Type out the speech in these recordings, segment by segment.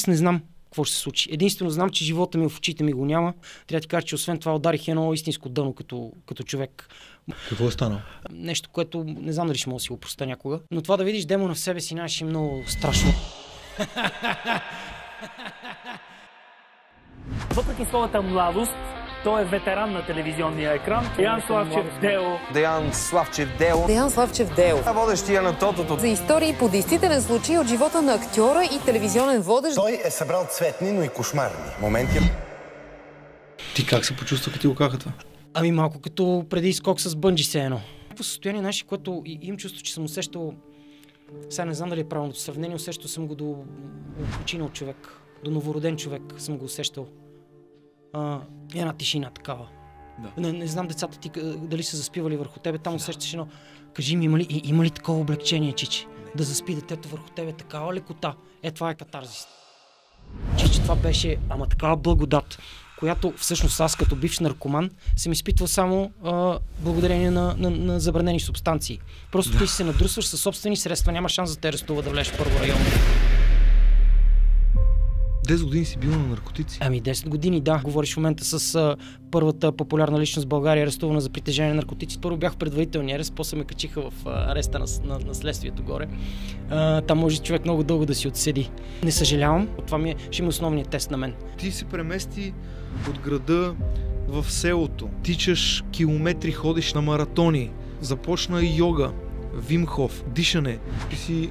аз не знам какво ще се случи. Единствено знам, че живота ми в очите ми го няма. Трябва да ти кажа, че освен това ударих едно истинско дъно като, като човек. Какво е станало? Нещо, което не знам дали ще мога да си го проста някога. Но това да видиш демона в себе си наше е много страшно. Въпреки своята младост, той е ветеран на телевизионния екран. Е Деян Славчев Дело. Деян Славчев Дело. Деян Славчев Дел. А водещия на Тотото. За истории по действителен случай от живота на актьора и телевизионен водещ. Той е събрал цветни, но и кошмарни моменти. Ти как се почувства, като ти окаха това? Ами малко като преди скок с бънджи се едно. По състояние наше, което им чувство, че съм усещал сега не знам дали е правилното сравнение, усещал съм го до починал човек, до новороден човек съм го усещал а, една тишина такава. Да. Не, не знам децата ти дали са заспивали върху тебе, там усещаш едно. Кажи ми, има ли, има ли такова облегчение, Чичи? Не. Да заспи детето върху тебе такава лекота. Е, това е катарзис. Чичи, това беше, ама такава благодат, която всъщност аз като бивш наркоман съм изпитвал само а, благодарение на, на, на забранени субстанции. Просто да. ти се надрусваш със собствени средства, няма шанс да те арестува да влезеш в първо район. 10 години си бил на наркотици. Ами 10 години, да. Говориш в момента с а, първата популярна личност в България, арестувана за притежание на наркотици. Първо бях в предварителния арест, после ме качиха в ареста на, на, на следствието горе. А, там може човек много дълго да си отседи. Не съжалявам, това ми е, ще има е основният тест на мен. Ти се премести от града в селото. Тичаш километри, ходиш на маратони. Започна йога, вимхов, дишане. Ти си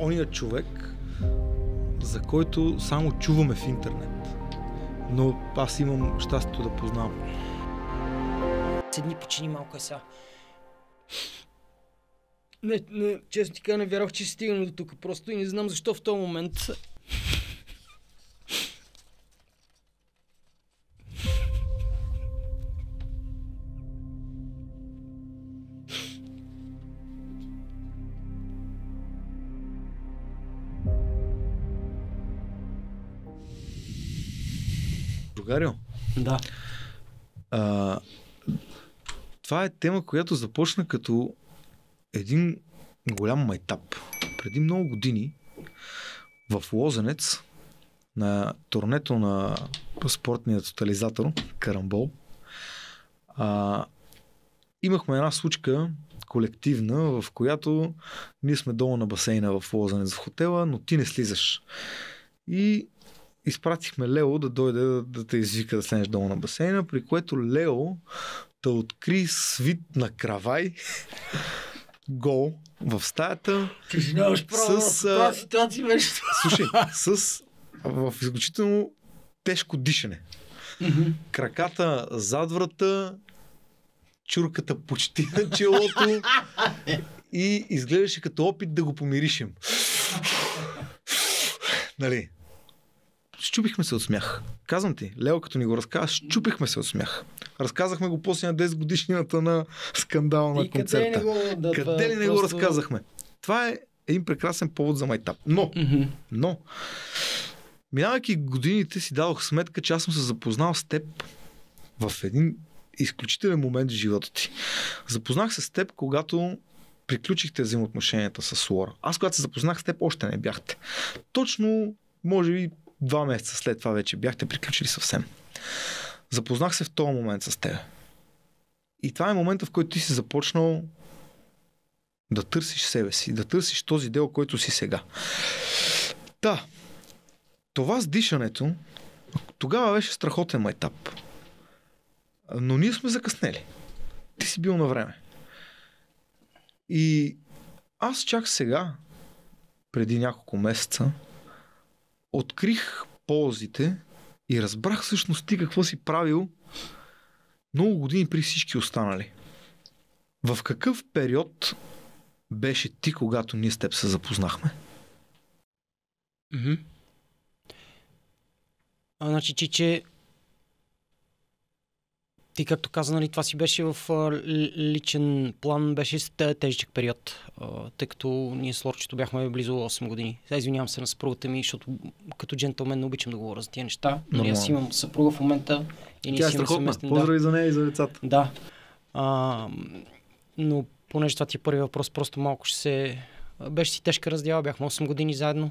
ония човек, за който само чуваме в интернет. Но аз имам щастието да познавам. Седни, почини малко е сега. Не, не, честно ти кажа, не вярвах, че ще стигна до тук. Просто и не знам защо в този момент Другарю. Да. А, това е тема, която започна като един голям майтап. Преди много години в Лозенец на турнето на спортния тотализатор Карамбол а, имахме една случка колективна, в която ние сме долу на басейна в Лозенец в хотела, но ти не слизаш. И изпратихме Лео да дойде да, да те извика да седнеш долу на басейна, при което Лео да откри свит на кравай, гол в стаята. Кажи, нямаш право с, тази ситуация беше. Слушай, с в изключително тежко дишане. Краката зад врата, чурката почти на челото и изглеждаше като опит да го помиришим. нали, щупихме се от смях. Казвам ти, Лео, като ни го разказа, щупихме се от смях. Разказахме го после на 10 годишнината на скандала на концерта. Къде, ли го, да, къде ли не просто... го разказахме? Това е един прекрасен повод за майтап. Но, mm-hmm. но, минавайки годините си дадох сметка, че аз съм се запознал с теб в един изключителен момент в живота ти. Запознах се с теб, когато приключихте взаимоотношенията с Лора. Аз когато се запознах с теб, още не бяхте. Точно, може би, два месеца след това вече бяхте приключили съвсем. Запознах се в този момент с теб. И това е момента, в който ти си започнал да търсиш себе си, да търсиш този дел, който си сега. Та, да, това с дишането тогава беше страхотен етап. Но ние сме закъснели. Ти си бил на време. И аз чак сега, преди няколко месеца, открих ползите и разбрах всъщност ти какво си правил много години при всички останали. В какъв период беше ти, когато ние с теб се запознахме? Mm-hmm. А, значи, че, че ти, както каза, нали, това си беше в личен план, беше тежък период, тъй като ние с Лорчето бяхме близо 8 години. Сега извинявам се на съпругата ми, защото като джентълмен не обичам да говоря за тия неща, но нали, аз имам съпруга в момента и ние Тя е си е имаме Поздрави да. за нея и за децата. Да. А, но понеже това ти е първи въпрос, просто малко ще се... Беше си тежка раздяла, бяхме 8 години заедно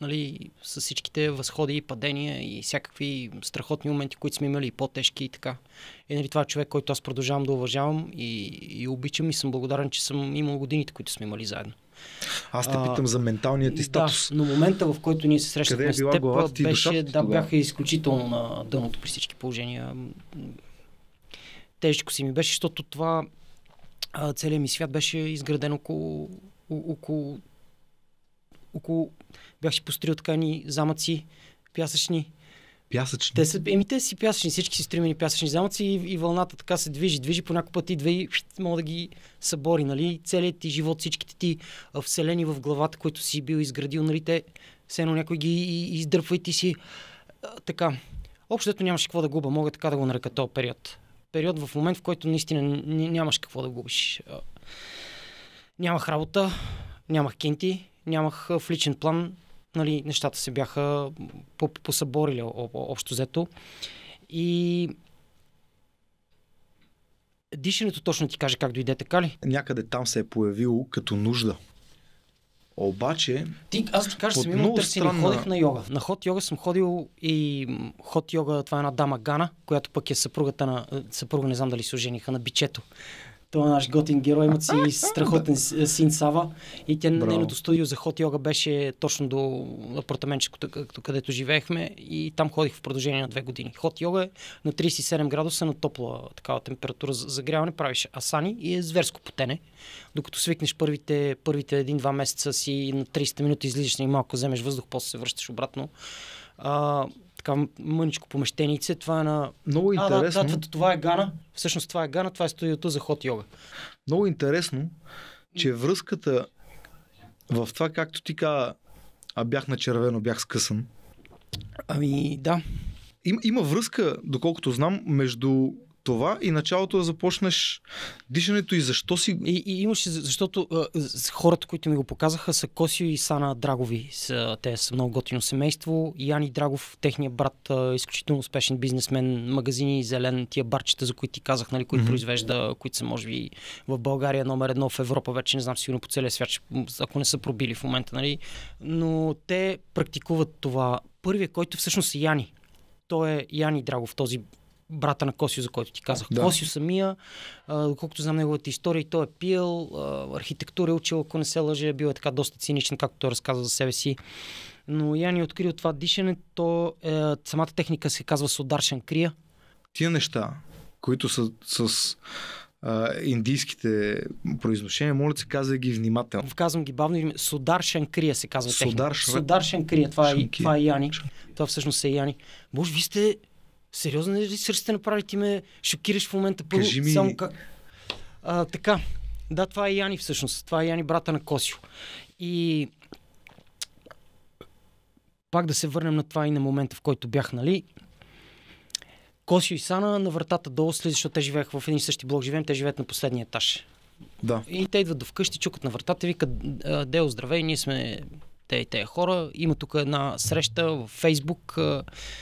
нали, с всичките възходи и падения и всякакви страхотни моменти, които сме имали и по-тежки и така. Е, нали, това е човек, който аз продължавам да уважавам и, и обичам и съм благодарен, че съм имал годините, които сме имали заедно. Аз те питам а, за менталният ти статус. Да, но момента, в който ние се срещахме е с теб, ти беше, да, бяха изключително на дъното при всички положения. Тежко си ми беше, защото това целият ми свят беше изграден около, около, около Бях си построил ни замъци, пясъчни. Пясъчни? Те са, еми, те си пясъчни, всички си стримени пясъчни замъци и, и вълната така се движи, движи по някакъв път две и мога да ги събори, нали? Целият ти живот, всичките ти вселени в главата, които си бил изградил, нали? Те все едно някой ги издърпва и ти си а, така. Общото нямаше какво да губа, мога така да го нарека този период. Период в момент, в който наистина нямаш какво да губиш. Нямах работа, нямах кенти, нямах в личен план нали, нещата се бяха посъборили общо взето. И дишането точно ти каже как дойде, така ли? Някъде там се е появило като нужда. Обаче... Ти, аз ти кажа, съм имал търсене. Странна... Ходих на йога. На ход йога съм ходил и хот йога, това е една дама Гана, която пък е съпругата на... Съпруга, не знам дали се ожениха, на бичето. Това е наш готин герой, имат си страхотен син Сава. И тя, на нейното студио за хот йога беше точно до апартаментчето, където живеехме. И там ходих в продължение на две години. Хот йога е на 37 градуса на топла такава температура за загряване. Правиш асани и е зверско потене. Докато свикнеш първите, първите един-два месеца си на 30 минути излизаш и малко вземеш въздух, после се връщаш обратно. А, така мъничко помещенице. Това е на... Много интересно. А, да, да, това е Гана. Всъщност това е Гана, това е студиото за хот йога. Много интересно, че връзката в това, както ти каза, а бях на червено, бях скъсан. Ами, да. Им, има връзка, доколкото знам, между това и началото да започнеш дишането и защо си... И, и имаше, защото а, хората, които ми го показаха са Косио и Сана Драгови. Са, те са много готино семейство. И Яни Драгов, техният брат, а, изключително успешен бизнесмен, магазини, зелен, тия барчета, за които ти казах, нали, които mm-hmm. произвежда, които са може би в България номер едно, в Европа вече не знам сигурно по целия свят, ако не са пробили в момента, нали. Но те практикуват това. Първият, който всъщност е Яни. Той е Яни Драгов, този брата на Косио, за който ти казах. Да. Косио самия, а, доколкото знам неговата история, той е пил. а, архитектура е учил, ако не се лъже, бил е така доста циничен, както той разказва за себе си. Но Яни е открил това дишане, то е, самата техника се казва сударшен крия. Тия неща, които са с а, индийските произношения, моля се, казвай ги внимателно. Казвам ги бавно. Судар Шанкрия се казва. Судар, крия, Судар Шанкрия. Това, е, това е Яни. Това всъщност е Яни. Боже, вие сте Сериозно ли сте направили? Ти ме шокираш в момента. Първо, Кажи ми... само как... А, така, да, това е Яни всъщност. Това е Яни, брата на Косио. И пак да се върнем на това и на момента, в който бях, нали? Косио и Сана на вратата долу слизат, защото те живееха в един и същи блок, живеем, те живеят на последния етаж. Да. И те идват до вкъщи, чукат на вратата и викат, «Е, Дело, здравей, ние сме те и те хора. Има тук една среща в Фейсбук.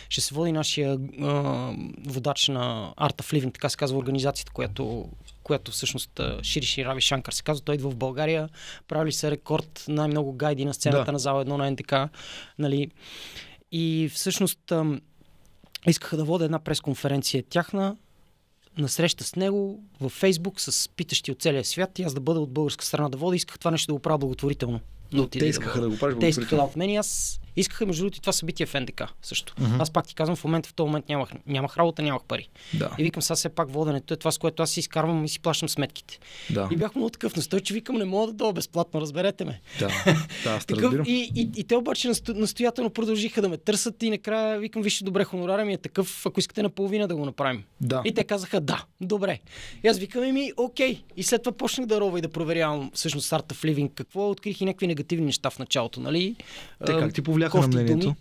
Ще се води нашия а, водач на Art of Living, така се казва организацията, която която всъщност Шири Рави Шанкар се казва. Той идва в България, правили се рекорд, най-много гайди на сцената да. на зала едно на НТК. Нали? И всъщност а, искаха да водя една пресконференция тяхна, на среща с него във Фейсбук с питащи от целия свят и аз да бъда от българска страна да вода. Исках това нещо да го правя благотворително. Но ти те искаха да го правиш. Те искаха да го мен аз Искаха, между другото, и това събитие в НДК също. Mm-hmm. Аз пак ти казвам, в момента в този момент нямах, нямах работа, нямах пари. Да. И викам, сега все пак воденето е това, с което аз си изкарвам и си плащам сметките. Да. И бях много такъв настой, че викам, не мога да дойда безплатно, разберете ме. Да, да, аз такъв, и, и, и, те обаче настоятелно продължиха да ме търсят и накрая викам, вижте, добре, хонорара ми е такъв, ако искате наполовина да го направим. Да. И те казаха, да, добре. И аз викам, ми, окей. И след това почнах да рова и да проверявам всъщност старта в Ливинг какво, открих и някакви негативни неща в началото, нали? Те как ти повлия бяха на мнението?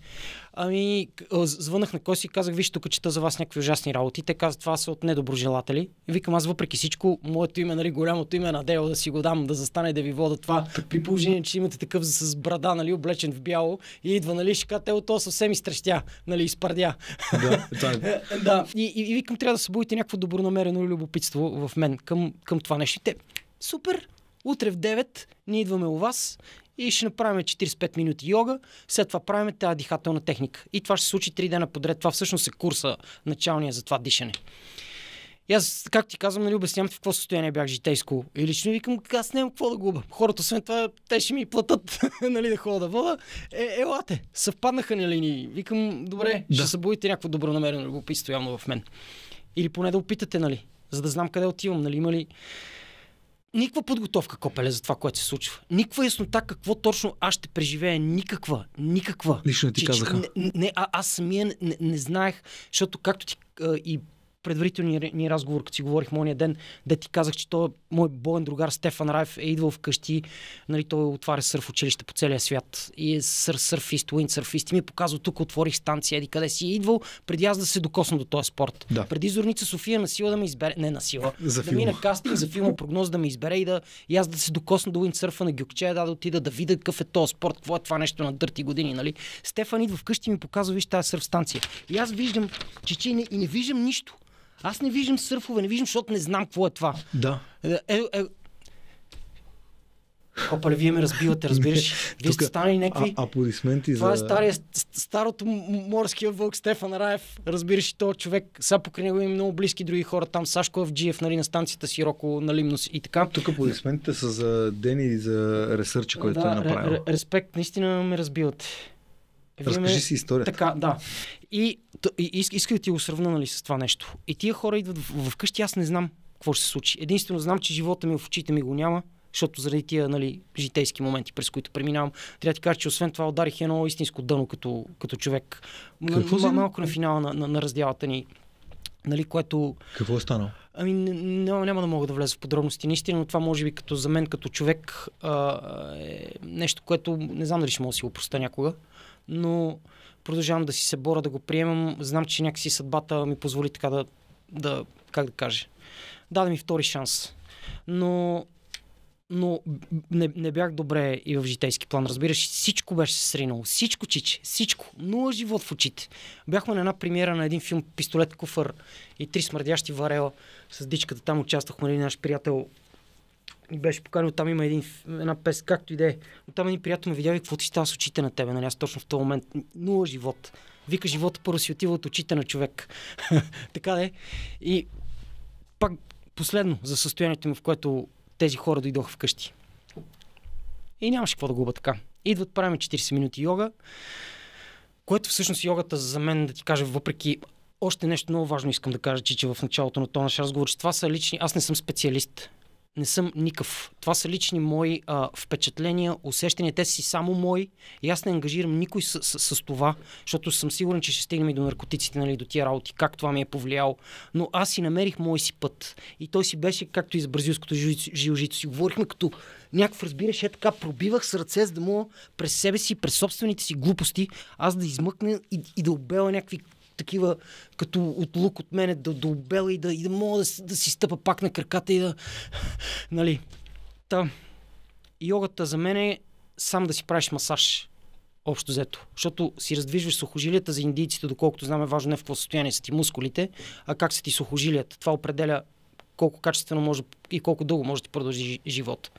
Ами, звънах на Коси и казах, виж, тук чета за вас някакви ужасни работи. Те казват, това са от недоброжелатели. И викам, аз въпреки всичко, моето име, нали, голямото име на Део да си го дам, да застане да ви вода това. при положение, че имате такъв с брада, нали, облечен в бяло и идва, нали, кажа, те то съвсем изтрещя, нали, изпърдя. Да, да. Е. да. И, и, и, викам, трябва да събудите някакво добронамерено любопитство в мен към, към това нещо. те, супер, утре в 9 ние идваме у вас и ще направим 45 минути йога, след това правим тази дихателна техника. И това ще се случи 3 дена подред. Това всъщност е курса началния за това дишане. И аз, как ти казвам, нали, обяснявам ти в какво състояние бях житейско. И лично викам, аз нямам какво да губя. Хората, освен това, те ще ми платят, нали, да хода да вода. Е, елате, съвпаднаха на линии. Викам, добре, да. ще събудите някакво добронамерено любопитство явно в мен. Или поне да опитате, нали, за да знам къде отивам, нали, има ли никаква подготовка Копеле за това, което се случва. Никаква яснота какво точно аз ще преживея. Никаква. Никаква. Лично ти че, казаха. Не, не, а, аз самия не, не знаех, защото както ти а, и предварителния ни разговор, като си говорих мония ден, де ти казах, че той, е мой болен другар Стефан Райф е идвал вкъщи, нали, той отваря сърф училище по целия свят и е сър, сърфист, сърфист и ми е показал тук, отворих станция, еди къде си е идвал, преди аз да се докосна до този спорт. Да. Преди Зорница София на сила да ме избере, не на сила, за да мина кастинг за филма прогноз да ме избере и, да, и аз да се докосна до сърфа на Гюкче, да, да отида да видя какъв е този спорт, какво е това нещо на дърти години, нали? Стефан идва вкъщи и ми показва, виж тази сърф станция. И аз виждам, че, че не, и не виждам нищо. Аз не виждам сърфове, не виждам, защото не знам какво е това. Да. Е, е, е. Опале, вие ме разбивате, разбираш. Вие сте станали някакви... А, аплодисменти Това е за... е стария, старото морския вълк Стефан Раев. Разбираш, то човек. Сега покрай него има много близки други хора. Там Сашко Евджиев, нали, на станцията Сироко, на Лимнос и така. Тук аплодисментите са за Дени и за ресърча, който да, е направил. Р- респект, наистина ме разбивате. Вие Разкажи ме... си историята. Така, да. И Исках да ти го сравна нали, с това нещо. И тия хора идват в, вкъщи, аз не знам какво ще се случи. Единствено знам, че живота ми в очите ми го няма, защото заради тия нали, житейски моменти, през които преминавам, трябва да ти кажа, че освен това ударих едно истинско дъно като, като човек. Какво м- малко на финала на, на, на раздялата ни нали, което... Какво е станало? Ами, няма, няма да мога да влеза в подробности, наистина, но това може би като за мен, като човек, а, е нещо, което не знам дали ще мога да си го проста някога но продължавам да си се боря, да го приемам. Знам, че някакси съдбата ми позволи така да, да как да кажа, даде ми втори шанс. Но но не, не бях добре и в житейски план, разбираш. Всичко беше се сринало. Всичко, чиче. Всичко. Нула живот в очите. Бяхме на една премиера на един филм Пистолет Куфър и три смърдящи варела с дичката. Там участвахме един нали, наш приятел ми беше поканил, там има един, една пес, както и да е. Но там един приятел ме видя и какво ти става с очите на тебе, нали? Аз точно в този момент. Нула живот. Вика, живота първо си отива от очите на човек. така да е. И пак последно за състоянието ми, в което тези хора дойдоха вкъщи. И нямаше какво да губа така. Идват, правим 40 минути йога, което всъщност йогата за мен, да ти кажа, въпреки още нещо много важно искам да кажа, че, че в началото на този наш разговор, че това са лични... Аз не съм специалист не съм никакъв. Това са лични мои а, впечатления, усещания. Те си само мои. И аз не ангажирам никой с, с, с това, защото съм сигурен, че ще стигнем и до наркотиците, нали, до тия работи, как това ми е повлияло. Но аз си намерих мой си път. И той си беше, както и с бразилското жилжито си. Говорихме като някакъв, разбираш, е така, пробивах с ръце, за да му през себе си, през собствените си глупости, аз да измъкна и, и да обела някакви такива, като от лук от мене, да, да обела и да, и да мога да, да си стъпа пак на краката и да... Нали? Та, йогата за мен е сам да си правиш масаж. Общо взето. Защото си раздвижваш сухожилията за индийците, доколкото знаме, важно не в какво състояние са ти мускулите, а как са ти сухожилията. Това определя колко качествено може и колко дълго може да ти продължи живот.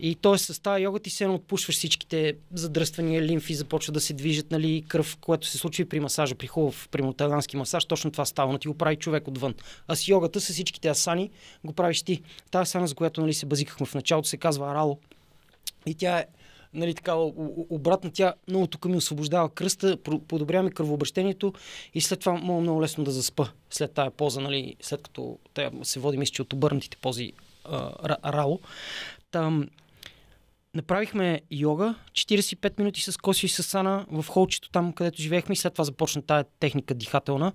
И т.е. с тази йога ти се едно отпушваш всичките задръствания, лимфи започва да се движат, нали, кръв, което се случва и при масажа, при хубав, при муталански масаж, точно това става, но ти го прави човек отвън. А с йогата, с всичките асани, го правиш ти. Та асана, за която нали, се базикахме в началото, се казва Арало. И тя е нали, така, обратно тя много тук ми освобождава кръста, подобрява ми кръвообращението и след това мога много лесно да заспа след тая поза, нали, след като тя се води, мисля, че от обърнатите пози а, рало. Там, направихме йога, 45 минути с Коси и с Сана в холчето там, където живеехме и след това започна тая техника дихателна,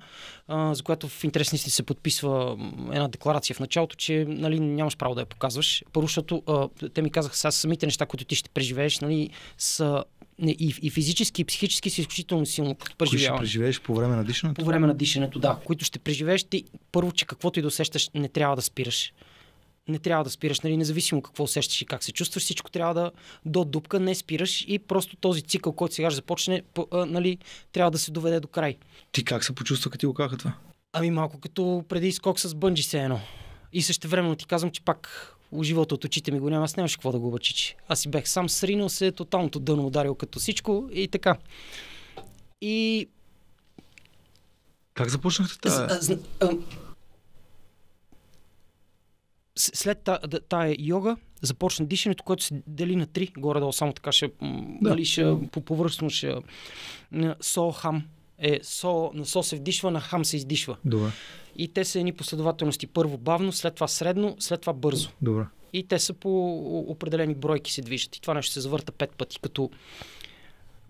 а, за която в интересни си се подписва една декларация в началото, че нали, нямаш право да я показваш. Първо, защото а, те ми казаха, сега самите неща, които ти ще преживееш, нали, са не, и, и физически, и психически са изключително силно преживяване. Които ще преживееш по време на дишането? По време на дишането, да. Които ще преживееш ти, първо, че каквото и да усещаш, не трябва да спираш не трябва да спираш, нали, независимо какво усещаш и как се чувстваш, всичко трябва да до дупка, не спираш и просто този цикъл, който сега ще започне, по, а, нали, трябва да се доведе до край. Ти как се почувства, като ти го казаха това? Ами малко като преди скок с бънджи се едно. И също времено ти казвам, че пак у живота от очите ми го няма, аз нямаше какво да го обачичи. Аз си бях сам сринал се, тоталното дъно ударил като всичко и така. И... Как започнахте тази? след тая йога започна дишането, което се дели на три, горе-долу, само така ще, да. нали, ще по повърхностно ще... Со, хам, е со, на со се вдишва, на хам се издишва. Добре. И те са едни последователности. Първо бавно, след това средно, след това бързо. Добре. И те са по определени бройки се движат. И това нещо се завърта пет пъти, като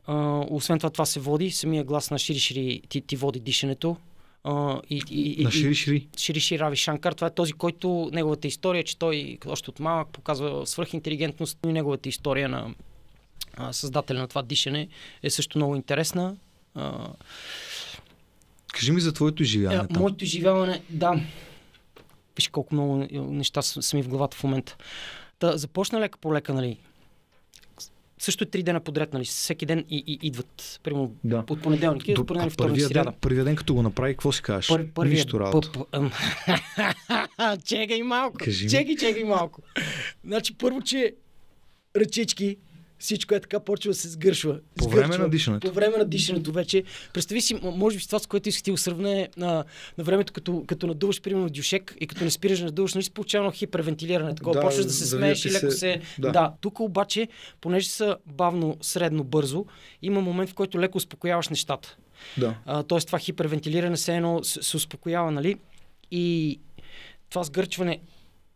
а, освен това това се води, самия глас на Шири Шири ти, ти води дишането, а, и, и, на Шири Шири. Шири Шири Рави Шанкар. Това е този, който неговата история, че той още от малък показва свръхинтелигентност, но и неговата история на а, създателя на това дишане е също много интересна. А... Кажи ми за твоето изживяване. Е, моето изживяване, да. Виж колко много е, неща са ми в главата в момента. Та, започна лека по лека, нали? също е три дена подред, нали? Всеки ден и, и идват. Прямо да. от понеделник и от понеделник, вторник, сряда. Първия ден, като го направи, какво си кажеш? Пър, първи Нищо работа. Пъп, ам... чекай малко. Кажи чекай, чекай малко. значи, първо, че ръчички, всичко е така, почва да се сгършва. По време на дишането. По време на дишането вече. Представи си, може би това, с което исках ти го сравне на, на времето, като, като надуваш, примерно, дюшек и като не спираш да надуваш, нали си получава хипервентилиране. Такова, да, почваш да се смееш и леко се... Да. да. Тук обаче, понеже са бавно, средно, бързо, има момент, в който леко успокояваш нещата. Да. А, тоест това хипервентилиране се едно се, се успокоява, нали? И това сгърчване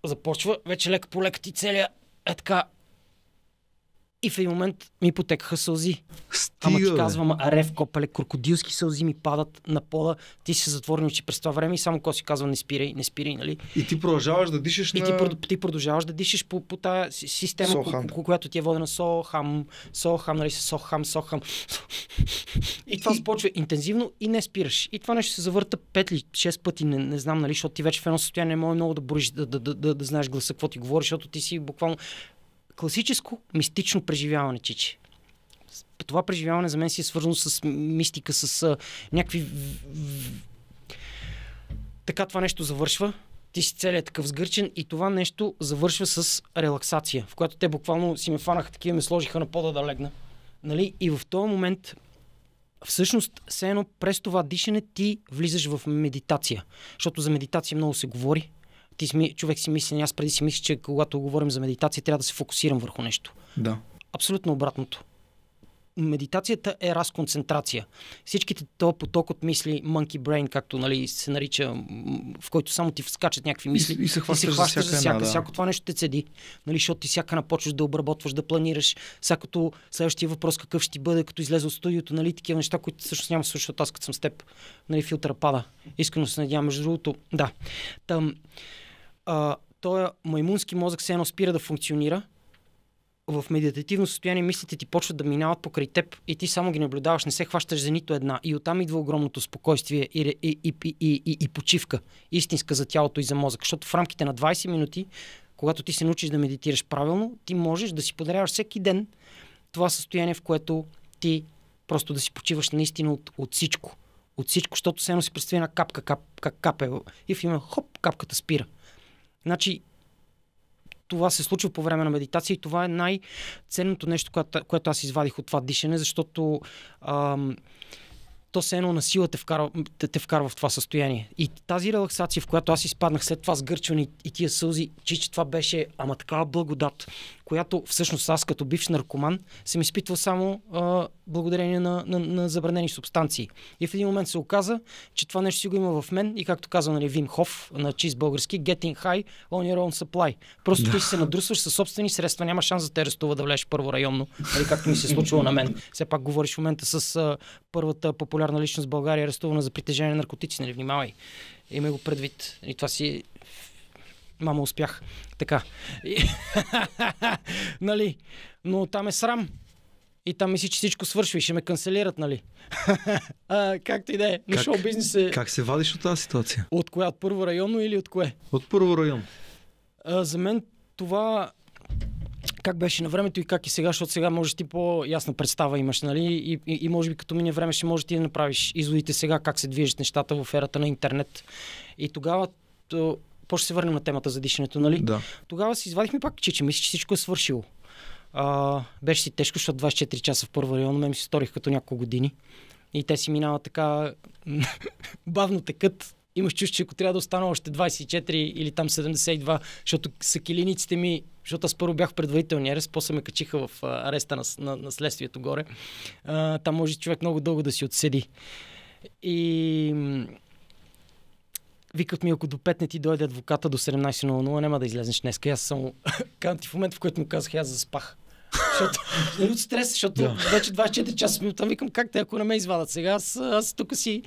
започва, вече лека по лека ти целия е така и в един момент ми потекаха сълзи. Стига, Ама ти казвам, Рев Копеле, крокодилски сълзи ми падат на пода, ти си затворен очи през това време и само Коси казва, не спирай, не спирай, нали? И ти продължаваш да дишаш и на... И ти, ти продължаваш да дишаш по, по тая система, so ко, която ти е водена Сохам, Сохам, нали, Сохам, Сохам. И това започва интензивно и не спираш. И това нещо се завърта 5 или 6 пъти, не, не знам, нали, защото ти вече в едно състояние не може много да бориш, да, да, да, да, да знаеш гласа, какво ти говориш, защото ти си буквално класическо мистично преживяване, чичи. Това преживяване за мен си е свързано с мистика, с а, някакви... Така това нещо завършва, ти си целият такъв сгърчен и това нещо завършва с релаксация, в която те буквално си ме фанаха такива, ме сложиха на пода да легна. Нали? И в този момент всъщност, все едно през това дишане ти влизаш в медитация. Защото за медитация много се говори. Ти си, човек си мисли, аз преди си мисля, че когато говорим за медитация, трябва да се фокусирам върху нещо. Да. Абсолютно обратното. Медитацията е разконцентрация. Всичките то поток от мисли, monkey brain, както нали, се нарича, в който само ти вскачат някакви мисли. И, и се хващаш, и се хващаш за всяка. За всяка да. Всяко това нещо те цеди. Нали, защото ти всяка напочваш да обработваш, да планираш. Всякото следващия въпрос какъв ще ти бъде, като излезе от студиото, нали, такива неща, които всъщност няма също, защото аз като съм с теб, нали, филтъра пада. Искрено се надявам, между другото. Да. Там, а, той маймунски мозък се едно спира да функционира, в медитативно състояние мислите ти почват да минават покрай теб и ти само ги наблюдаваш, не се хващаш за нито една. И оттам идва огромното спокойствие и, и, и, и, и, и почивка, истинска за тялото и за мозък. Защото в рамките на 20 минути, когато ти се научиш да медитираш правилно, ти можеш да си подаряваш всеки ден това състояние, в което ти просто да си почиваш наистина от, от всичко. От всичко, защото все едно си представи една капка, кап, кап, капе и в има хоп, капката спира. Значи, това се случва по време на медитация и това е най-ценното нещо, което, което аз извадих от това дишане, защото ам, то се едно на сила те вкарва, те, те вкарва в това състояние. И тази релаксация, в която аз изпаднах след това сгърчване и, тия сълзи, че, че това беше ама такава благодат която всъщност аз като бивш наркоман съм изпитвал само а, благодарение на, на, на забранени субстанции. И в един момент се оказа, че това нещо си го има в мен и както казва нали, Вим Хоф на чист български, getting high on your own supply. Просто да. ти се надрусваш със собствени средства, няма шанс да те арестува да влезеш първо районно, нали, както ми се е случило на мен. Все пак говориш в момента с а, първата популярна личност в България, арестувана за притежание на наркотици, нали, внимавай. Имай го предвид. И това си Мама, успях. Така. И... нали? Но там е срам. И там мисли, че всичко свършва и ще ме канцелират, нали? а, как и да е. На шоу бизнес е... Как се вадиш от тази ситуация? От коя? От първо районно или от кое? От първо район. А, за мен това как беше на времето и как и е сега, защото сега можеш ти по-ясна представа имаш, нали? И, и, и може би като мине време ще може ти да направиш изводите сега, как се движат нещата в ерата на интернет. И тогава то, после се върнем на темата за дишането, нали? Да. Тогава си извадихме пак чичи. Мисля, че всичко е свършило. А, беше си тежко, защото 24 часа в първа район, ме ми се сторих като няколко години. И те си минават така бавно текът. Имаш чувство, че ако трябва да остана още 24 или там 72, защото са килиниците ми, защото аз първо бях предварителния арест, после ме качиха в ареста на, на, на следствието горе. А, там може човек много дълго да си отседи. И викат ми, ако до 5 не ти дойде адвоката до 17.00, няма да излезеш днес. Аз съм, канти в момента, в който му казах, аз заспах. Защото, от стрес, защото yeah. вече 24 часа ми оттам, викам как те, ако не ме извадат сега, аз, аз тук си,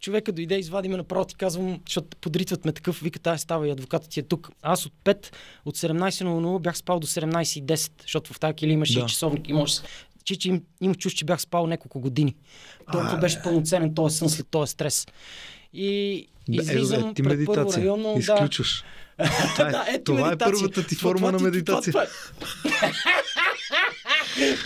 човека дойде, извади ме направо, ти казвам, защото подритват ме такъв, вика, тази става и адвокатът ти е тук. Аз от 5, от 17.00 бях спал до 17.10, защото в тази или имаше yeah. и часовник и можеш че, че им, им чуш, че бях спал няколко години. Толкова беше пълноценен този сън след този стрес и е, излизам е, ти пред първо районно. Изключваш. Да. Е, това е, да, ето това медитация. е първата ти форма това, на медитация.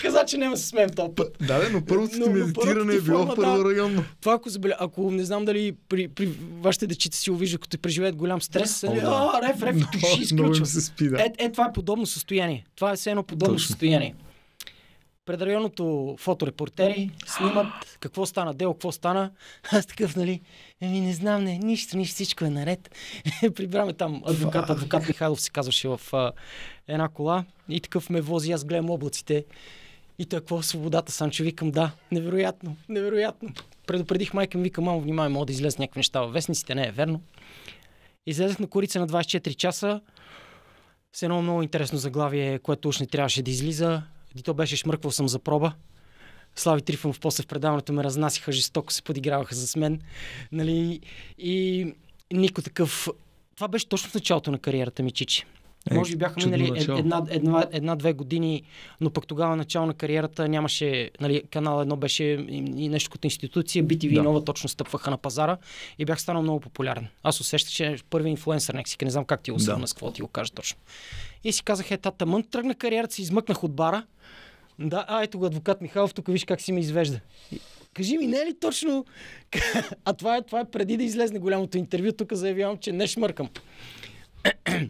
Каза, че няма се смеем този път. Да, да, но първото но, ти медитиране ти е било в първо да, районно. Това ако забеля, ако не знам дали при, при вашите дечите си увижда, като преживеят голям стрес, нали, О, да. а, реф, реф, но, ще изключва. Се спи, да. е, е, това е подобно състояние. Това е все едно подобно Точно. състояние. Пред районното фоторепортери снимат какво стана, дело, какво стана. Аз такъв, нали, ами не знам, не, нищо, нищо, всичко е наред. Прибраме там адвокат, адвокат Михайлов се казваше в а, една кола и такъв ме вози, аз гледам облаците. И той, какво свободата, че викам, да, невероятно, невероятно. Предупредих майка ми, викам, мамо, внимавай, мога да излезе някакви неща във вестниците, не е верно. Излезех на корица на 24 часа с едно много интересно заглавие, което уж не трябваше да излиза. И ами то беше шмърквал съм за проба. Слави Трифонов после в предаването ме разнасяха жестоко, се подиграваха с мен. Нали? И никой такъв... Това беше точно в началото на кариерата ми, Чичи. Е, Може би бяха минали една, една, една, една-две години, но пък тогава начало на кариерата нямаше, нали, канал едно беше и нещо като институция, BTV да. нова точно стъпваха на пазара и бях станал много популярен. Аз усещах, че е първи инфлуенсър, нека не знам как ти го е да. с какво ти го кажа точно. И си казах, е, тата мън, тръгна кариерата, си измъкнах от бара, да, а ето го адвокат Михайлов, тук виж как си ме извежда. Кажи ми, не е ли точно... а това е, това е преди да излезне голямото интервю, тук заявявам, че не шмъркам.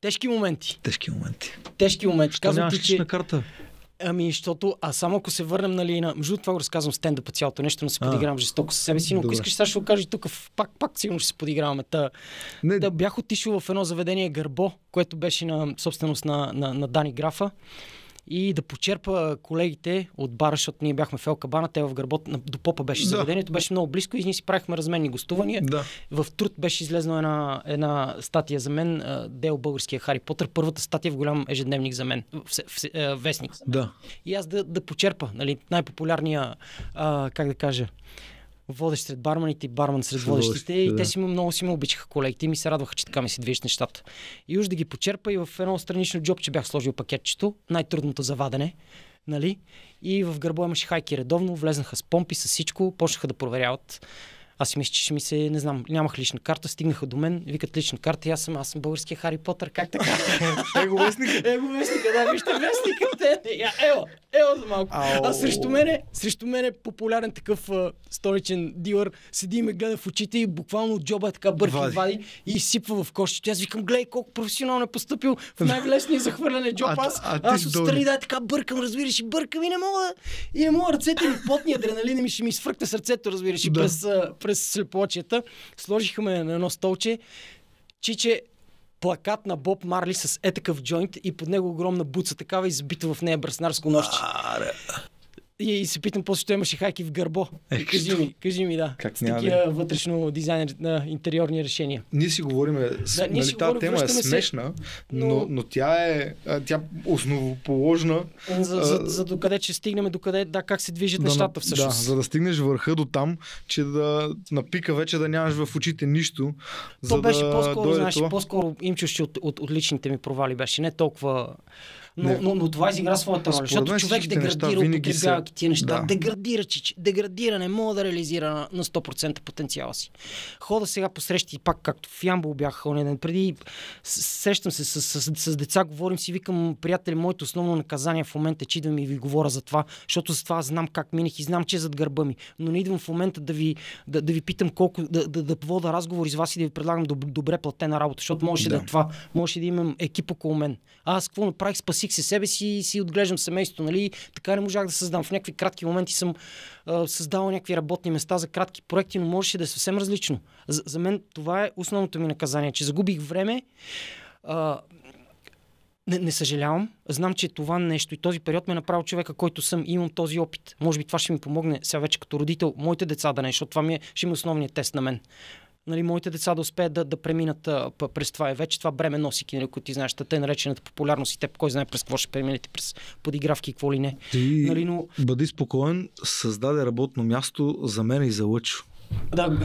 Тежки моменти. Тежки моменти. Тежки моменти. Що Казвам ти, че... на карта? Ами, защото, а само ако се върнем, нали, на... Между това го разказвам стендъпа цялото нещо, но се подигравам жестоко с себе си, но ако искаш, сега ще го кажа тук, пак, пак сигурно ще се подиграваме. Та, не... да бях отишъл в едно заведение Гърбо, което беше на собственост на, на, на Дани Графа и да почерпа колегите от бара, защото ние бяхме в Елкабана, те в гърбот на до попа беше да. заведението, беше много близко и ние си правихме разменни гостувания. Да. В Труд беше излезна една, една статия за мен, Дел българския Хари Потър, първата статия в голям ежедневник за мен, в, в, в, вестник. Да. И аз да, да почерпа, нали, най-популярния, а, как да кажа, водещ сред барманите и барман сред водещите. Да. И те си му, много си ме обичаха колегите и ми се радваха, че така ми си движиш нещата. И уж да ги почерпа и в едно странично джобче бях сложил пакетчето, най-трудното завадене. Нали? И в гърбо имаше хайки редовно, влезнаха с помпи, с всичко, почнаха да проверяват. Аз си мисля, че ще ми се, не знам, нямах лична карта, стигнаха до мен, викат лична карта и аз съм, аз съм българския Хари Потър, как така? Его вестника. Его вестника, да, вижте вестника. ело, ело за малко. А срещу мене, срещу мене популярен такъв столичен дилър седи и ме гледа в очите и буквално от джоба е така бърки вади. вади и сипва в кошчето. Аз викам, гледай колко професионално е поступил в най-лесния захвърляне джоб. Аз, аз отстрани да така бъркам, разбираш, и бъркам и не мога. И не мога ръцете ми, потни адреналин ми ще ми изфъркне сърцето, разбираш, и през през слепочета, сложихме на едно столче, чиче плакат на Боб Марли с етакъв джойнт и под него огромна буца, такава избита в нея браснарско нощ. И, и се питам после, той имаше хайки в гърбо. Е, кажи, ми, кажи ми, да. Как с такива е? вътрешно дизайнер на интериорни решения. Ние си говорим, да, нали, си тази тема е смешна, се, но... но, тя е тя основоположна. За, а... за, за докъде, че стигнем, докъде, да, как се движат да, нещата всъщност. Да, за да стигнеш върха до там, че да напика вече да нямаш в очите нищо. То за беше да по-скоро, знаеш, по-скоро имчуще от, от, от личните ми провали беше, не толкова но, но, но това изигра своята роля. Защото човек деградира, употребявайки тия неща, да. деградира, че, деградира, не мога да реализира на 100% потенциала си. Хода сега посрещи пак, както в Ямбол бях хълния ден преди, срещам се с, с, с, с деца, говорим си, викам, приятели, моето основно наказание в момента е, че идвам и ви говоря за това, защото за това знам как минах и знам, че е зад гърба ми. Но не идвам в момента да ви, да, да ви питам колко, да, да, да вода разговор с вас и да ви предлагам доб, добре платена работа, защото може да. да е това, може да имам екип около мен. А аз какво направих? Спаси спасих се себе си и си отглеждам семейството, нали? Така не можах да създам. В някакви кратки моменти съм а, създавал някакви работни места за кратки проекти, но можеше да е съвсем различно. За, за мен това е основното ми наказание, че загубих време. А, не, не съжалявам. Знам, че е това нещо и този период ме е направил човека, който съм и имам този опит. Може би това ще ми помогне сега вече като родител, моите деца да не, защото това ми е, ще ми е основният тест на мен нали, моите деца да успеят да, да преминат а, през това. И вече това бреме носи, нали, което ти знаеш, тъй наречената популярност и теб, кой знае през какво ще преминете, през подигравки и какво ли не. Ти нали, но... бъди спокоен, създаде работно място за мен и за Лъчо. Да.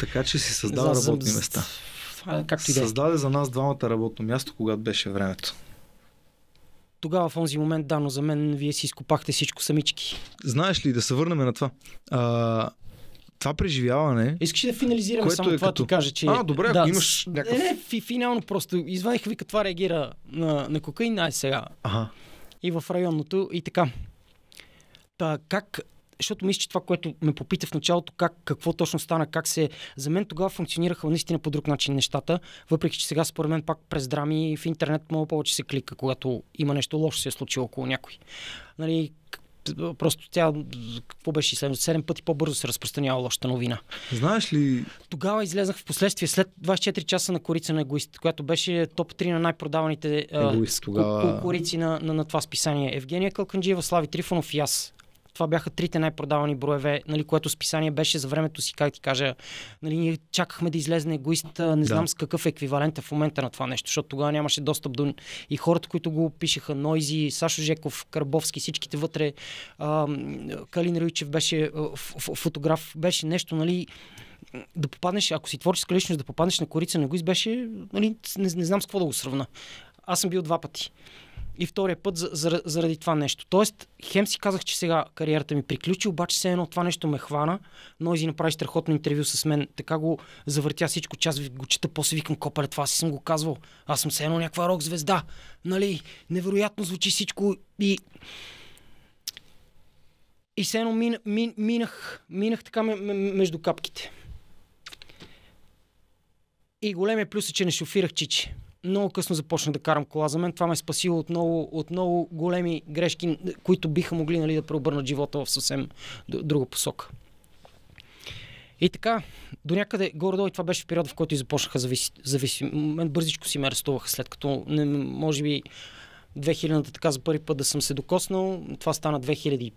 така че си създава за, работни за... места. А, е е. Създаде за нас двамата работно място, когато беше времето тогава в онзи момент, да, но за мен вие си изкопахте всичко самички. Знаеш ли, да се върнем на това. А, това преживяване. Искаш ли да финализираме само е това, като... ти кажа, че. А, добре, да, имаш някакъв. Не, не, финално просто извадих ви каква реагира на, на кокаин, ай сега. Ага. И в районното, и така. Та, как защото мисля, че това, което ме попита в началото, как, какво точно стана, как се... За мен тогава функционираха наистина по друг начин нещата, въпреки, че сега според мен пак през драми в интернет много повече се клика, когато има нещо лошо се е случило около някой. Нали, просто тя, какво беше, 7 пъти по-бързо се разпространява лошата новина. Знаеш ли... Тогава излезнах в последствие след 24 часа на корица на егоист, която беше топ 3 на най-продаваните егоист, тогава... корици на, на, на, това списание. Евгения Кълканджиева, Слави Трифонов и аз това бяха трите най-продавани броеве, нали, което списание беше за времето си, как ти кажа. Нали, ние чакахме да излезе егоист, не знам да. с какъв еквивалент е в момента на това нещо, защото тогава нямаше достъп до и хората, които го пишеха, Нойзи, Сашо Жеков, Карбовски, всичките вътре. А, Калин Рючев беше фотограф, беше нещо, нали, да попаднеш, ако си творческа личност, да попаднеш на корица на Гуис беше, нали, не, не знам с какво да го сравна. Аз съм бил два пъти и втория път заради това нещо. Тоест, хем си казах, че сега кариерата ми приключи, обаче все едно това нещо ме хвана. Нойзи направи страхотно интервю с мен, така го завъртя всичко, че аз го чета, после викам копале, това си съм го казвал. Аз съм все едно някаква рок звезда. Нали, невероятно звучи всичко и... И все едно мин, мин, минах, минах така между капките. И големия плюс е, че не шофирах чичи много късно започна да карам кола. За мен това ме е спасило от много, от много големи грешки, които биха могли нали, да преобърнат живота в съвсем друга посока. И така, до някъде горе-долу и това беше в периода, в който и започнаха зависи. зависи. Мен бързичко си ме арестуваха, след като не, може би 2000-та така за първи път да съм се докоснал. Това стана 2001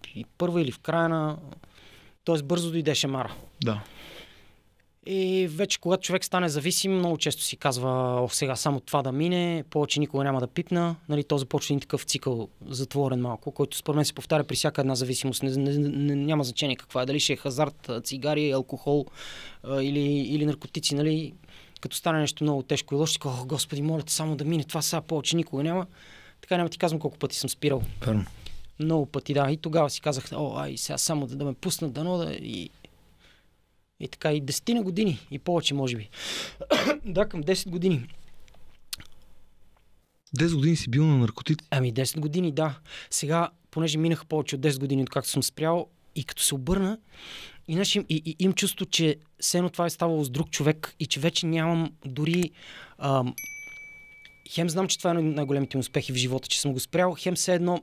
или в края на... Тоест бързо дойде Шемара. Да. И вече когато човек стане зависим, много често си казва, ох сега само това да мине, повече никога няма да пипна. Нали, то започва един такъв цикъл затворен малко, който според мен се повтаря при всяка една зависимост. Не, не, не, няма значение каква е, дали ще е хазарт, цигари, алкохол а, или, или наркотици. Нали. Като стане нещо много тежко и лошо, си казва, господи, моля те само да мине, това сега повече никога няма. Така няма ти казвам колко пъти съм спирал. Много пъти, да. И тогава си казах, о, ай, сега само да, да ме пуснат, дано да... И и така, и десетина години, и повече, може би. да, към 10 години. 10 години си бил на наркотици? Ами 10 години, да. Сега, понеже минаха повече от 10 години, откакто съм спрял, и като се обърна, Инаш им, и, и, им чувство, че все едно това е ставало с друг човек и че вече нямам дори... Ам, хем знам, че това е най-големите ми успехи в живота, че съм го спрял, хем все едно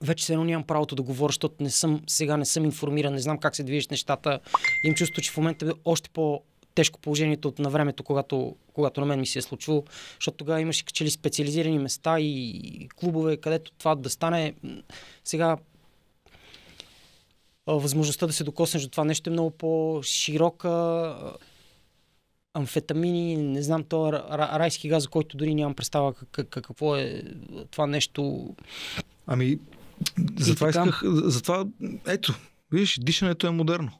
вече се едно нямам правото да говоря, защото не съм, сега не съм информиран, не знам как се движат нещата. Им чувство, че в момента е още по тежко положението от на времето, когато, когато на мен ми се е случило, защото тогава имаше качели специализирани места и клубове, където това да стане. Сега възможността да се докоснеш до това нещо е много по-широка. Амфетамини, не знам, то райски газ, който дори нямам представа как, как, какво е това нещо. Ами, затова исках, затова, ето, виж, дишането е модерно.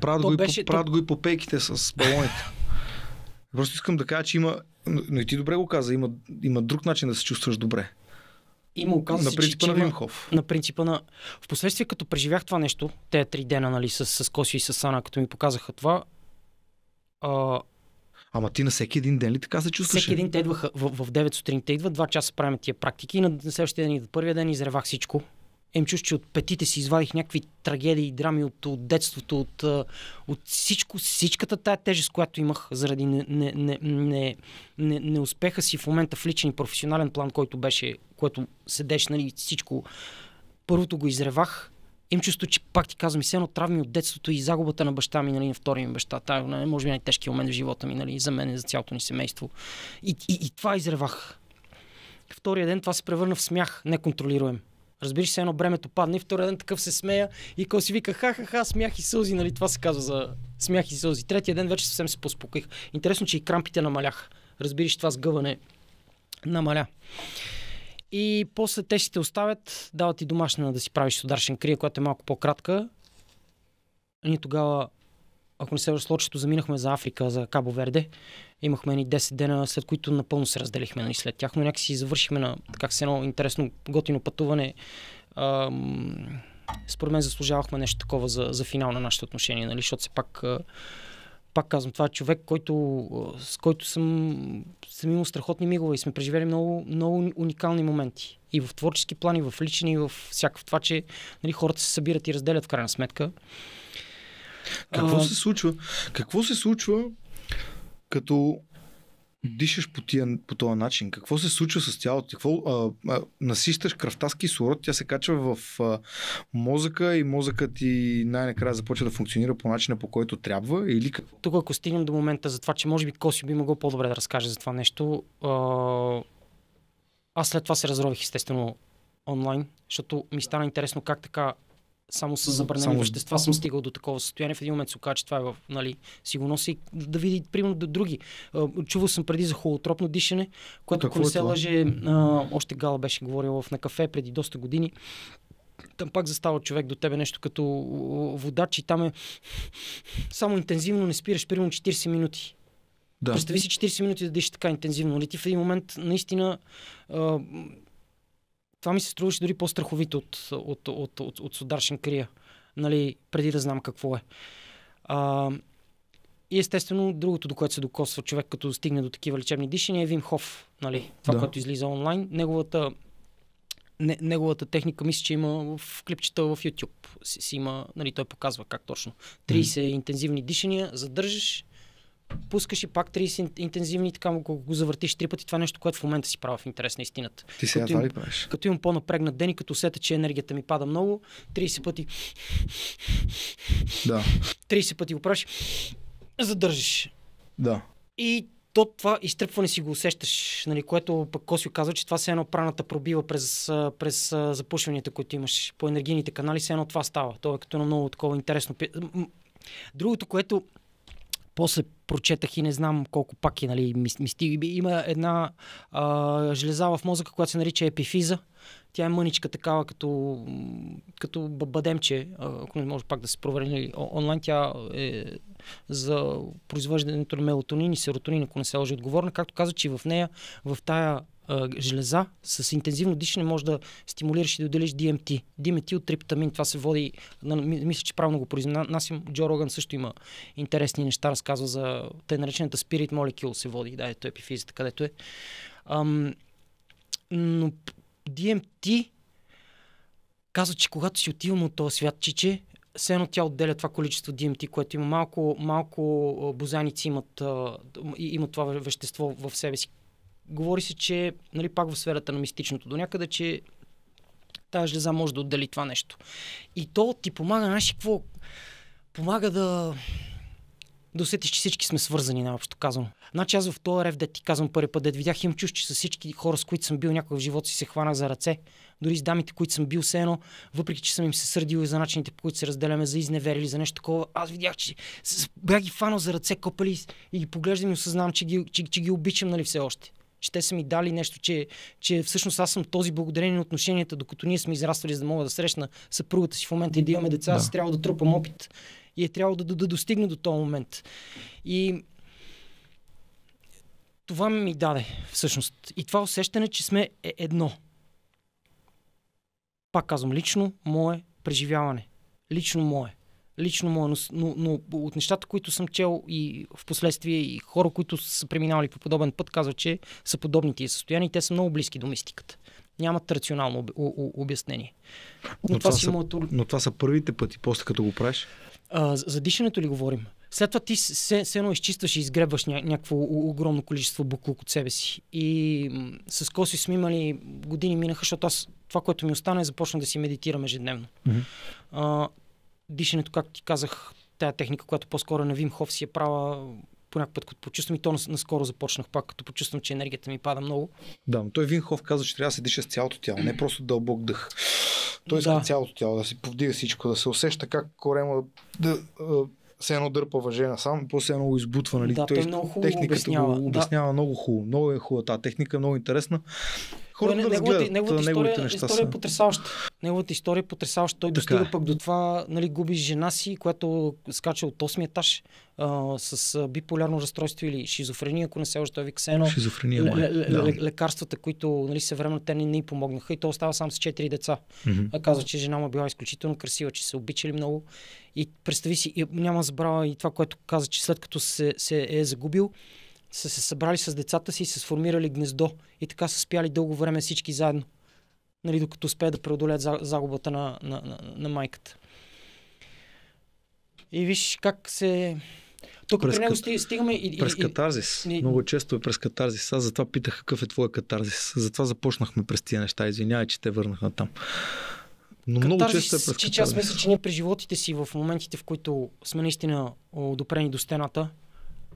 Правят, го, беше... и по, го и по пейките с балоните. Просто искам да кажа, че има, но и ти добре го каза, има, има друг начин да се чувстваш добре. Има оказа на принципа че, на Вимхов. На, на принципа на... Впоследствие, като преживях това нещо, те три дена, нали, с, с Косио и с Сана, като ми показаха това, а, Ама ти на всеки един ден ли така се чувстваш? Всеки един те идваха в, в 9 сутринта, идват 2 часа правим тия практики и на следващия ден, идват първия ден изревах всичко. Ем чуш, че от петите си извадих някакви трагедии, драми от, от детството, от, от всичко, всичката тая тежест, която имах заради не, не, не, не, не, не успеха си в момента в личен и професионален план, който беше, което седеш, нали, всичко. Първото го изревах, им чувство, че пак ти казвам, все едно травми от детството и загубата на баща ми, нали, на втория ми баща. Та, е, нали, може би, е най-тежкият момент в живота ми, нали, за мен, за цялото ни семейство. И, и, и това изревах. Втория ден това се превърна в смях, неконтролируем. Разбираш се, едно бремето падна и втория ден такъв се смея и кой си вика ха-ха-ха, смях и сълзи, нали, това се казва за смях и сълзи. Третия ден вече съвсем се поспокоих. Интересно, че и крампите намалях. Разбираш, това сгъване намаля. И после те ще те оставят, дават ти домашна да си правиш сударшен крия, която е малко по-кратка. Ние тогава, ако не се върши лочето, заминахме за Африка, за Кабо Верде. Имахме ни 10 дена, след които напълно се разделихме нали, след тях, но някакси завършихме на как се едно интересно, готино пътуване. Ам, според мен заслужавахме нещо такова за, за финал на нашите отношения, нали, защото все пак пак казвам, това е човек, който, с който съм, съм имал страхотни мигове и сме преживели много, много уникални моменти. И в творчески план, и в лични, и в всякакъв това, че нали, хората се събират и разделят в крайна сметка. Какво а... се случва? Какво се случва, като дишаш по, тия, по този начин, какво се случва с тялото, какво а, а, насищаш кръвта с кислород, тя се качва в а, мозъка и мозъкът ти най-накрая започва да функционира по начина по който трябва или какво? Тук ако стигнем до момента за това, че може би Коси би могъл по-добре да разкаже за това нещо, а, аз след това се разрових естествено онлайн, защото ми стана интересно как така само с забранени само... вещества съм стигал до такова състояние. В един момент се оказа, че това е в нали, сигурност и да види, примерно, до други. Чувал съм преди за холотропно дишане, което, ако не е се лъже, още Гала беше говорил в на кафе преди доста години там пак застава човек до тебе нещо като водач и там е само интензивно не спираш, примерно 40 минути. Да. Представи си 40 минути да дишиш така интензивно. Ли нали? ти в един момент наистина а, това ми се струваше дори по-страховито от, от, от, от, от Сударшен Крия, нали, преди да знам какво е. А, и естествено, другото, до което се докосва човек, като стигне до такива лечебни дишания, е Вим Хоф, нали, това, да. което излиза онлайн. Неговата, не, неговата техника, мисля, че има в клипчета в YouTube. Си, си има, нали, той показва как точно. 30 mm. интензивни дишания, задържаш пускаш и пак 30 интензивни, така го, го завъртиш три пъти. Това е нещо, което в момента си правя в интерес на истината. Ти сега като това ли правиш? Като имам по-напрегнат ден и като усета, че енергията ми пада много, 30 пъти. Да. 30 пъти го правиш. задържаш. Да. И то това изтръпване си го усещаш, нали, което пък Косио казва, че това се едно праната пробива през, през запушванията, които имаш по енергийните канали, се едно това става. То е като едно много такова интересно. Другото, което после прочетах и не знам колко пак и е, нали, стига. Има една а, железа в мозъка, която се нарича епифиза тя е мъничка такава, като, като бадемче, ако не може пак да се провери нали, онлайн, тя е за произвеждането на мелатонин и серотонин, ако не се лъжи отговорна. Както каза, че в нея, в тая железа с интензивно дишане може да стимулираш и да отделиш DMT. от триптамин, това се води, мисля, че правилно го Насим Джо Роган също има интересни неща, разказва за те наречената Spirit Molecule се води, да, ето епифизата, където е. Ам, но DMT каза, че когато си отивам от този свят, чиче, все едно тя отделя това количество DMT, което има малко, малко бозаници имат, имат това вещество в себе си. Говори се, че нали, пак в сферата на мистичното до някъде, че тази жлеза може да отдели това нещо. И то ти помага, знаеш какво? Помага да да усетиш, че всички сме свързани, общо казвам. Значи аз в този рев, де ти казвам първи път, де видях, им чуш, че с всички хора, с които съм бил някога в живота си, се хвана за ръце. Дори с дамите, които съм бил, сено, едно, въпреки че съм им се сърдил и за начините, по които се разделяме, за изневерили, за нещо такова, аз видях, че бях ги фанал за ръце, копали и ги поглеждам и осъзнавам, че ги, че, че ги обичам, нали, все още че те са ми дали нещо, че, че всъщност аз съм този благодарение на отношенията, докато ние сме израствали, за да мога да срещна съпругата си в момента и да имаме деца, да. аз трябва да трупам опит и е трябвало да, да, да достигне до този момент. И това ми даде всъщност. И това усещане, че сме е едно. Пак казвам, лично мое преживяване. Лично мое. Лично мое, но, но, но от нещата, които съм чел и в последствие и хора, които са преминали по подобен път, казват, че са подобни тия състояния и те са много близки до мистиката. Нямат рационално обяснение. Но, но, това, това, са, моето... но това са първите пъти, после като го правиш? А, за дишането ли говорим? След това ти се, се едно изчистваш и изгребваш ня, някакво огромно количество буклук от себе си. И с Коси сме имали години минаха, защото аз това, което ми остана е започна да си медитирам ежедневно. Mm-hmm. А, дишането, както ти казах, тая техника, която по-скоро на Вим Хов си е права понякога път, като почувствам и то наскоро започнах пак, като почувствам, че енергията ми пада много. Да, но той Винхов каза, че трябва да се диша с цялото тяло, не просто дълбок дъх. Той иска да. цялото тяло да си повдига всичко, да се усеща как корема да, се едно дърпа въже насам, после едно избутва. Нали? Да, той, той много хубаво техниката обяснява. Го обяснява да. много хубаво. Много е хубава тази техника, много интересна хората да неговата, неговата, неговата история, неща. История е са. е потрясаваща. Неговата история е потрясаваща. Той достига е. пък до това, нали, губи жена си, която скача от 8 етаж а, с биполярно разстройство или шизофрения, ако не се още вика сено. Шизофрения, л- л- л- да. лекарствата, които нали, съвременно те не, не помогнаха и то остава сам с 4 деца. Mm-hmm. Казва, че жена му е била изключително красива, че се обичали много. И представи си, няма забрава и това, което каза, че след като се, се е загубил, са се събрали с децата си и са сформирали гнездо. И така са спяли дълго време всички заедно. Нали, докато успеят да преодолеят загубата на, на, на, на майката. И виж как се... Тук през при него ката... стигаме и... През и, катарзис. И... Много често е през катарзис. Аз затова питах какъв е твоя катарзис. Затова започнахме през тия неща. Извинявай, че те върнах на там. Но катарзис, много често е през катарзис. Че, аз мисля, че ние през животите си в моментите, в които сме наистина одопрени до стената,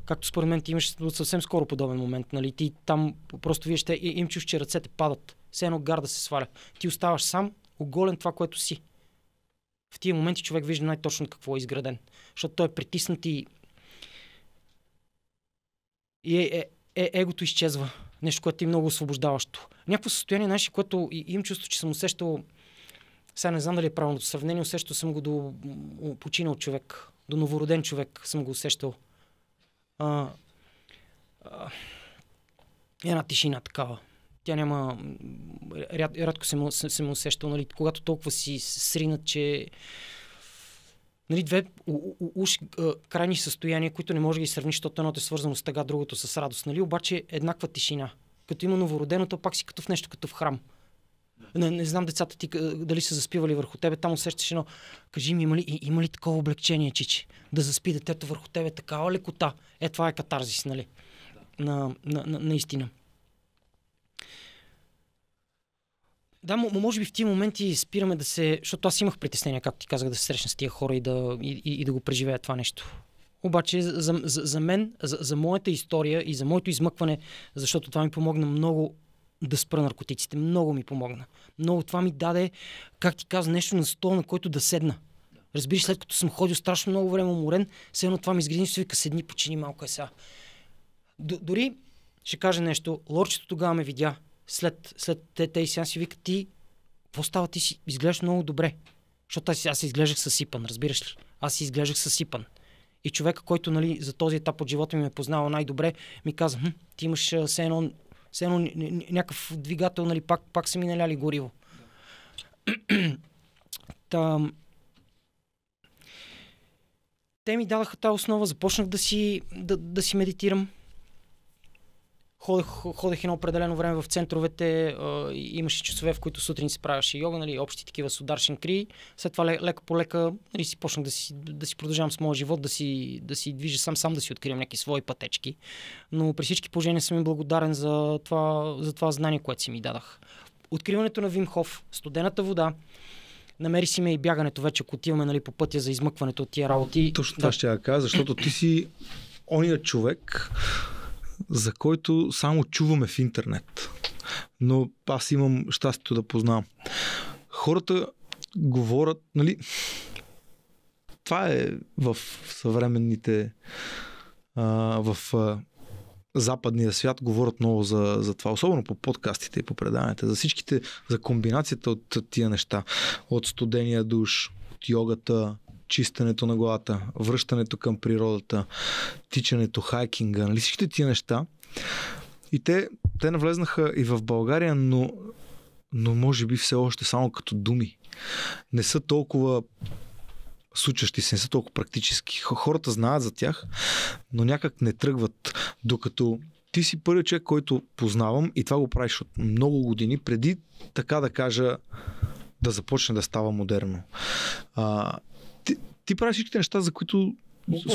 както според мен ти имаш съвсем скоро подобен момент. Нали? Ти там просто виждаш, те, им чуш, че ръцете падат. Все едно гарда се сваля. Ти оставаш сам, оголен това, което си. В тия моменти човек вижда най-точно какво е изграден. Защото той е притиснат и... и е, е, е, егото изчезва. Нещо, което е много освобождаващо. Някакво състояние знаеш, което им чувство, че съм усещал... Сега не знам дали е правилното сравнение, усещал съм го до починал човек. До новороден човек съм го усещал а, а, една тишина такава. Тя няма... Ряд, рядко съм, съм усещал, нали, когато толкова си сринат, че нали, две у, у, уж а, крайни състояния, които не може да ги сравниш, защото едното е свързано с тъга, другото с радост, нали, обаче е еднаква тишина. Като има новородено, то пак си като в нещо, като в храм не, не знам децата ти дали са заспивали върху тебе, там усещаш едно, кажи ми, има ли, има ли такова облегчение, чичи, да заспи детето върху тебе, такава лекота. Е, това е катарзис, нали? Да. На, на, на, наистина. Да, може би в тия моменти спираме да се... Защото аз имах притеснение, както ти казах, да се срещна с тия хора и да, и, и, и да го преживея това нещо. Обаче за, за, за мен, за, за моята история и за моето измъкване, защото това ми помогна много да спра наркотиците. Много ми помогна. Много това ми даде, как ти каза, нещо на стол, на който да седна. Разбираш, след като съм ходил страшно много време уморен, все едно това ми изгризни, се вика, седни, почини малко е сега. Д- дори ще кажа нещо. Лорчето тогава ме видя. След, след те, сеанси, си вика, ти, какво става, ти си изглеждаш много добре. Защото аз, аз изглеждах съсипан, разбираш ли? Аз изглеждах съсипан. И човека, който нали, за този етап от живота ми ме познава най-добре, ми каза, ти имаш все едно все едно някакъв двигател, нали, пак, пак са ми наляли гориво. Та, те ми дадаха тази основа, започнах да си, да, да си медитирам ходех, ходех едно определено време в центровете, а, имаше часове, в които сутрин си правеше йога, нали, общи такива с ударшен кри. След това лека по лека нали, си почнах да си, да си продължавам с моя живот, да си, да си движа сам, сам да си откривам някакви свои пътечки. Но при всички положения съм им благодарен за това, за това знание, което си ми дадах. Откриването на Вимхов, студената вода, намери си ме и бягането вече, ако отиваме нали, по пътя за измъкването от тия работи. Точно да. това ще я кажа, защото ти си ония човек, за който само чуваме в интернет. Но аз имам щастието да познавам. Хората говорят, нали, това е в съвременните, а, в а, западния свят говорят много за, за това, особено по подкастите и по преданията, за всичките, за комбинацията от тия неща, от студения душ, от йогата, чистенето на главата, връщането към природата, тичането, хайкинга, нали всичките тия неща. И те, те навлезнаха и в България, но, но може би все още само като думи. Не са толкова случващи се, не са толкова практически. Хората знаят за тях, но някак не тръгват, докато ти си първият човек, който познавам и това го правиш от много години, преди така да кажа да започне да става модерно. А, ти правиш всичките неща, за които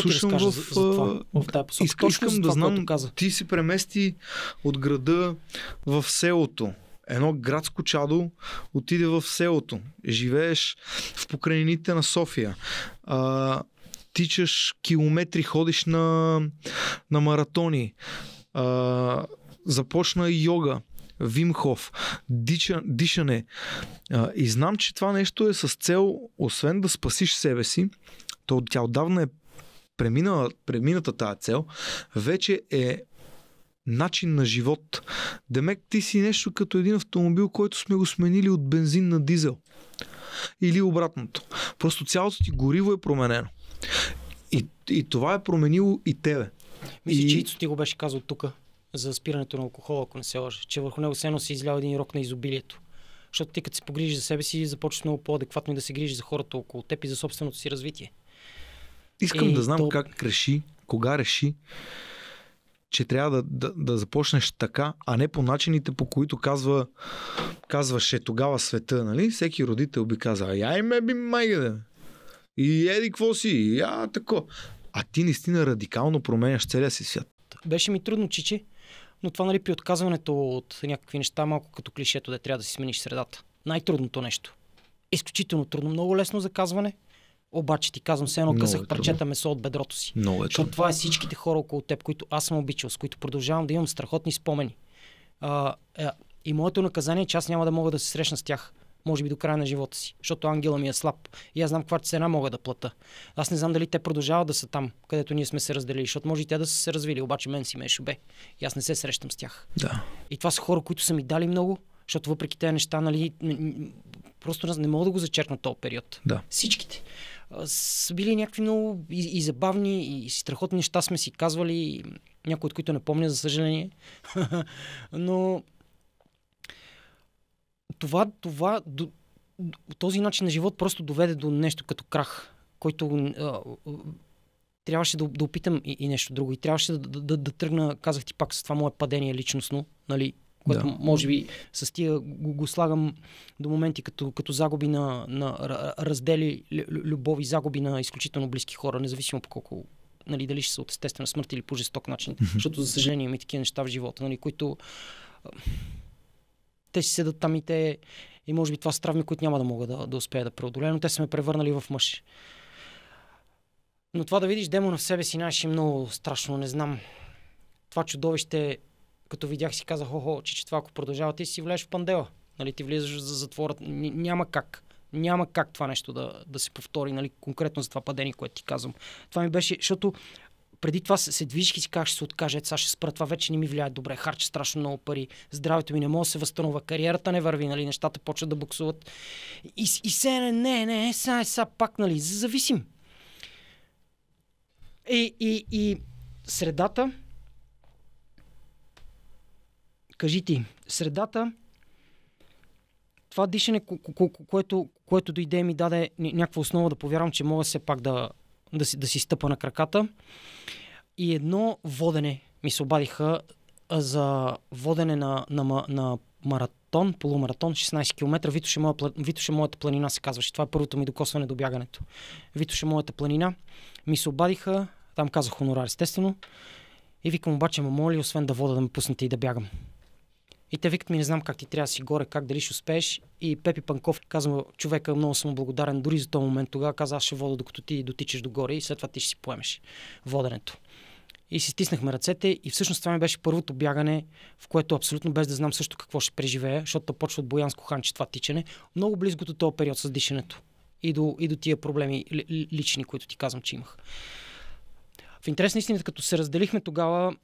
слушам в, за, за това, в тази посока. Искам, искам това, да знам, каза. ти се премести от града в селото. Едно градско чадо отиде в селото. Живееш в покрайнините на София. А, тичаш километри, ходиш на, на маратони. А, започна йога. Вимхов, диша, дишане. А, и знам, че това нещо е с цел, освен да спасиш себе си, то тя отдавна е преминала, премината тази цел, вече е начин на живот. Демек, ти си нещо като един автомобил, който сме го сменили от бензин на дизел. Или обратното. Просто цялото ти гориво е променено. И, и това е променило и тебе. Мисля, и... че Ицо ти го беше казал тук за спирането на алкохола, ако не се лъжа, че върху него сено се излява един рок на изобилието. Защото ти като се погрижи за себе си, започваш много по-адекватно и да се грижи за хората около теб и за собственото си развитие. Искам и да знам то... как реши, кога реши, че трябва да, да, да започнеш така, а не по начините, по които казва, казваше тогава света, нали? Всеки родител би казал, яй ме би майга И еди, какво си? И я, тако. А ти наистина радикално променяш целия си свят. Беше ми трудно, чичи, но това нали, при отказването от някакви неща, малко като клишето, да трябва да си смениш средата. Най-трудното нещо. Изключително трудно, много лесно за казване, обаче ти казвам, все едно много късах е парчета месо от бедрото си. Много е Защото това е всичките хора около теб, които аз съм обичал, с които продължавам да имам страхотни спомени. А, е, и моето наказание е, че аз няма да мога да се срещна с тях може би до края на живота си, защото ангела ми е слаб и аз знам каква цена мога да плата. Аз не знам дали те продължават да са там, където ние сме се разделили, защото може и те да са се развили, обаче мен си ме е шубе и аз не се срещам с тях. Да. И това са хора, които са ми дали много, защото въпреки тези неща, нали, просто не мога да го зачеркна този период. Да. Всичките. Са били някакви много и, и забавни, и страхотни неща сме си казвали, някои от които не помня, за съжаление. Но това, това до, този начин на живот просто доведе до нещо като крах, който а, трябваше да, да опитам и, и нещо друго. И трябваше да, да, да, да тръгна, казах ти пак, с това мое падение личностно, нали, което да. може би с тия го, го слагам до моменти като, като загуби на, на раздели, любови, загуби на изключително близки хора, независимо по колко нали, дали ще са от естествена смърт или по жесток начин. Mm-hmm. Защото, за съжаление, има и такива неща в живота, нали, които те си седат там и те... И може би това са травми, които няма да мога да, да успея да преодолея, но те са ме превърнали в мъж. Но това да видиш демона в себе си, знаеш, е много страшно, не знам. Това чудовище, като видях си казах, хо-хо, че, че това ако продължава, ти си влезеш в пандела. Нали, ти влизаш за затвора. Няма как. Няма как това нещо да, да се повтори, нали, конкретно за това падение, което ти казвам. Това ми беше, защото преди това се, се движих и си казах, ще се откажа, ето сега ще спра, това вече не ми влияе добре, харча страшно много пари, здравето ми не може да се възстановя, кариерата не върви, нали, нещата почват да буксуват. И, и се, не, не, не, е, сега, е, сега пак, нали, зависим. И, и, и средата, кажи ти, средата, това дишане, което, което дойде ми даде някаква основа да повярвам, че мога все пак да, да си, да си стъпа на краката. И едно водене ми се обадиха за водене на, на, на маратон, полумаратон, 16 км. Витоше, моя, Витоше моята планина се казваше. Това е първото ми докосване до бягането. Витоше моята планина. Ми се обадиха, там казах хонорар естествено. И викам обаче, ма моля, освен да вода да ме пуснете и да бягам. И те викат ми, не знам как ти трябва да си горе, как дали ще успееш. И Пепи Панков, казва, човека е много съм благодарен дори за този момент. Тогава каза, аз ще вода, докато ти дотичаш догоре и след това ти ще си поемеш воденето. И си стиснахме ръцете и всъщност това ми беше първото бягане, в което абсолютно без да знам също какво ще преживея, защото почва от Боянско ханче това тичане, много близко до този период с дишането и до, и до тия проблеми лични, които ти казвам, че имах. В интересна истина, като се разделихме тогава,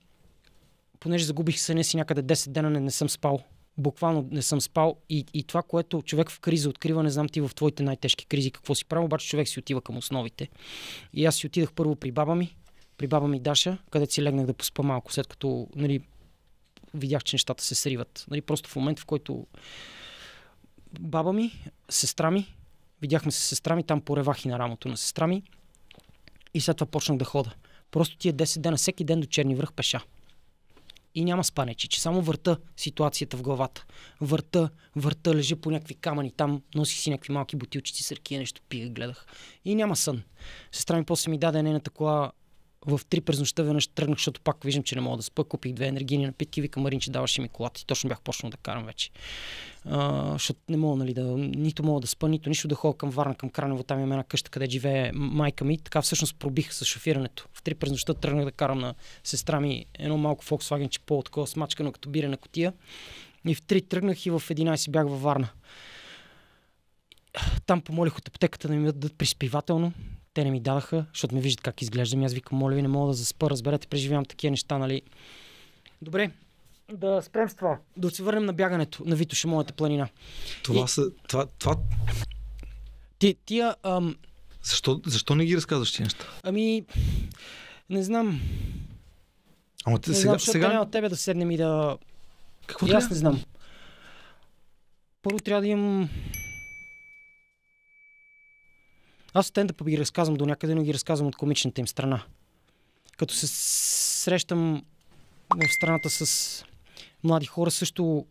понеже загубих съня си някъде 10 дена, не, не съм спал. Буквално не съм спал и, и това, което човек в криза открива, не знам ти в твоите най-тежки кризи какво си правил, обаче човек си отива към основите. И аз си отидах първо при баба ми, при баба ми Даша, където си легнах да поспа малко, след като нали, видях, че нещата се сриват. Нали, просто в момент, в който баба ми, сестра ми, видяхме се сестра ми, там поревах и на рамото на сестра ми и след това почнах да хода. Просто тия 10 дена, всеки ден до Черни връх пеша и няма спанечи, че само върта ситуацията в главата. Върта, върта, лежа по някакви камъни, там носи си някакви малки бутилчици, сърки, нещо пия, гледах. И няма сън. Сестра ми после ми даде нейната кола в 3 през нощта веднъж тръгнах, защото пак виждам, че не мога да спа. Купих две енергийни напитки, вика Марин, че даваше ми колата. И точно бях почнал да карам вече. А, защото не мога, нали, да, нито мога да спа, нито нищо да ходя към Варна, към Кранево. Там има една къща, къде живее майка ми. Така всъщност пробих с шофирането. В 3 през нощта тръгнах да карам на сестра ми едно малко Volkswagen, че по-такова смачкано като бирена котия. И в 3 тръгнах и в 11 бях във Варна там помолих от аптеката да ми дадат приспивателно. Те не ми дадаха, защото ме виждат как изглеждам. аз викам, моля ви, не мога да заспа, разберете, преживявам такива неща, нали. Добре, да спрем с това. Да се върнем на бягането на Витоша, моята планина. Това и... са... Това, това... Ти, тия... Ам... Защо, защо не ги разказваш тези неща? Ами, не знам. Ама ти не сега... Знам, сега... от тебе да седнем и да... Какво и аз не знам. Първо трябва да имам аз стендъпа ги разказвам до някъде, но ги разказвам от комичната им страна. Като се срещам в страната с млади хора, също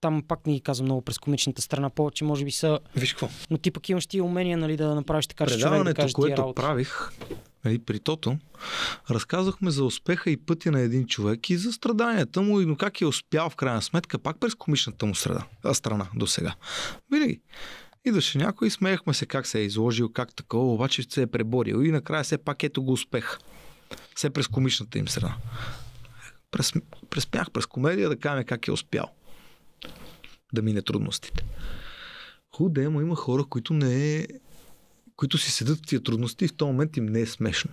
там пак не ги казвам много през комичната страна, повече може би са... Виж какво? Но ти пък имаш ти умения нали, да направиш така, че човек да кажеш което работа. правих, и нали, при Тото, разказахме за успеха и пътя на един човек и за страданията му, но как е успял в крайна сметка пак през комичната му среда, страна до сега. Винаги. Идваше някой и смеехме се как се е изложил, как такова, обаче се е преборил и накрая все пак ето го успех. Все през комичната им страна, През, през пях, през комедия да кажем как е успял да мине трудностите. Худе, има хора, които не е, които си седат в тия трудности и в този момент им не е смешно.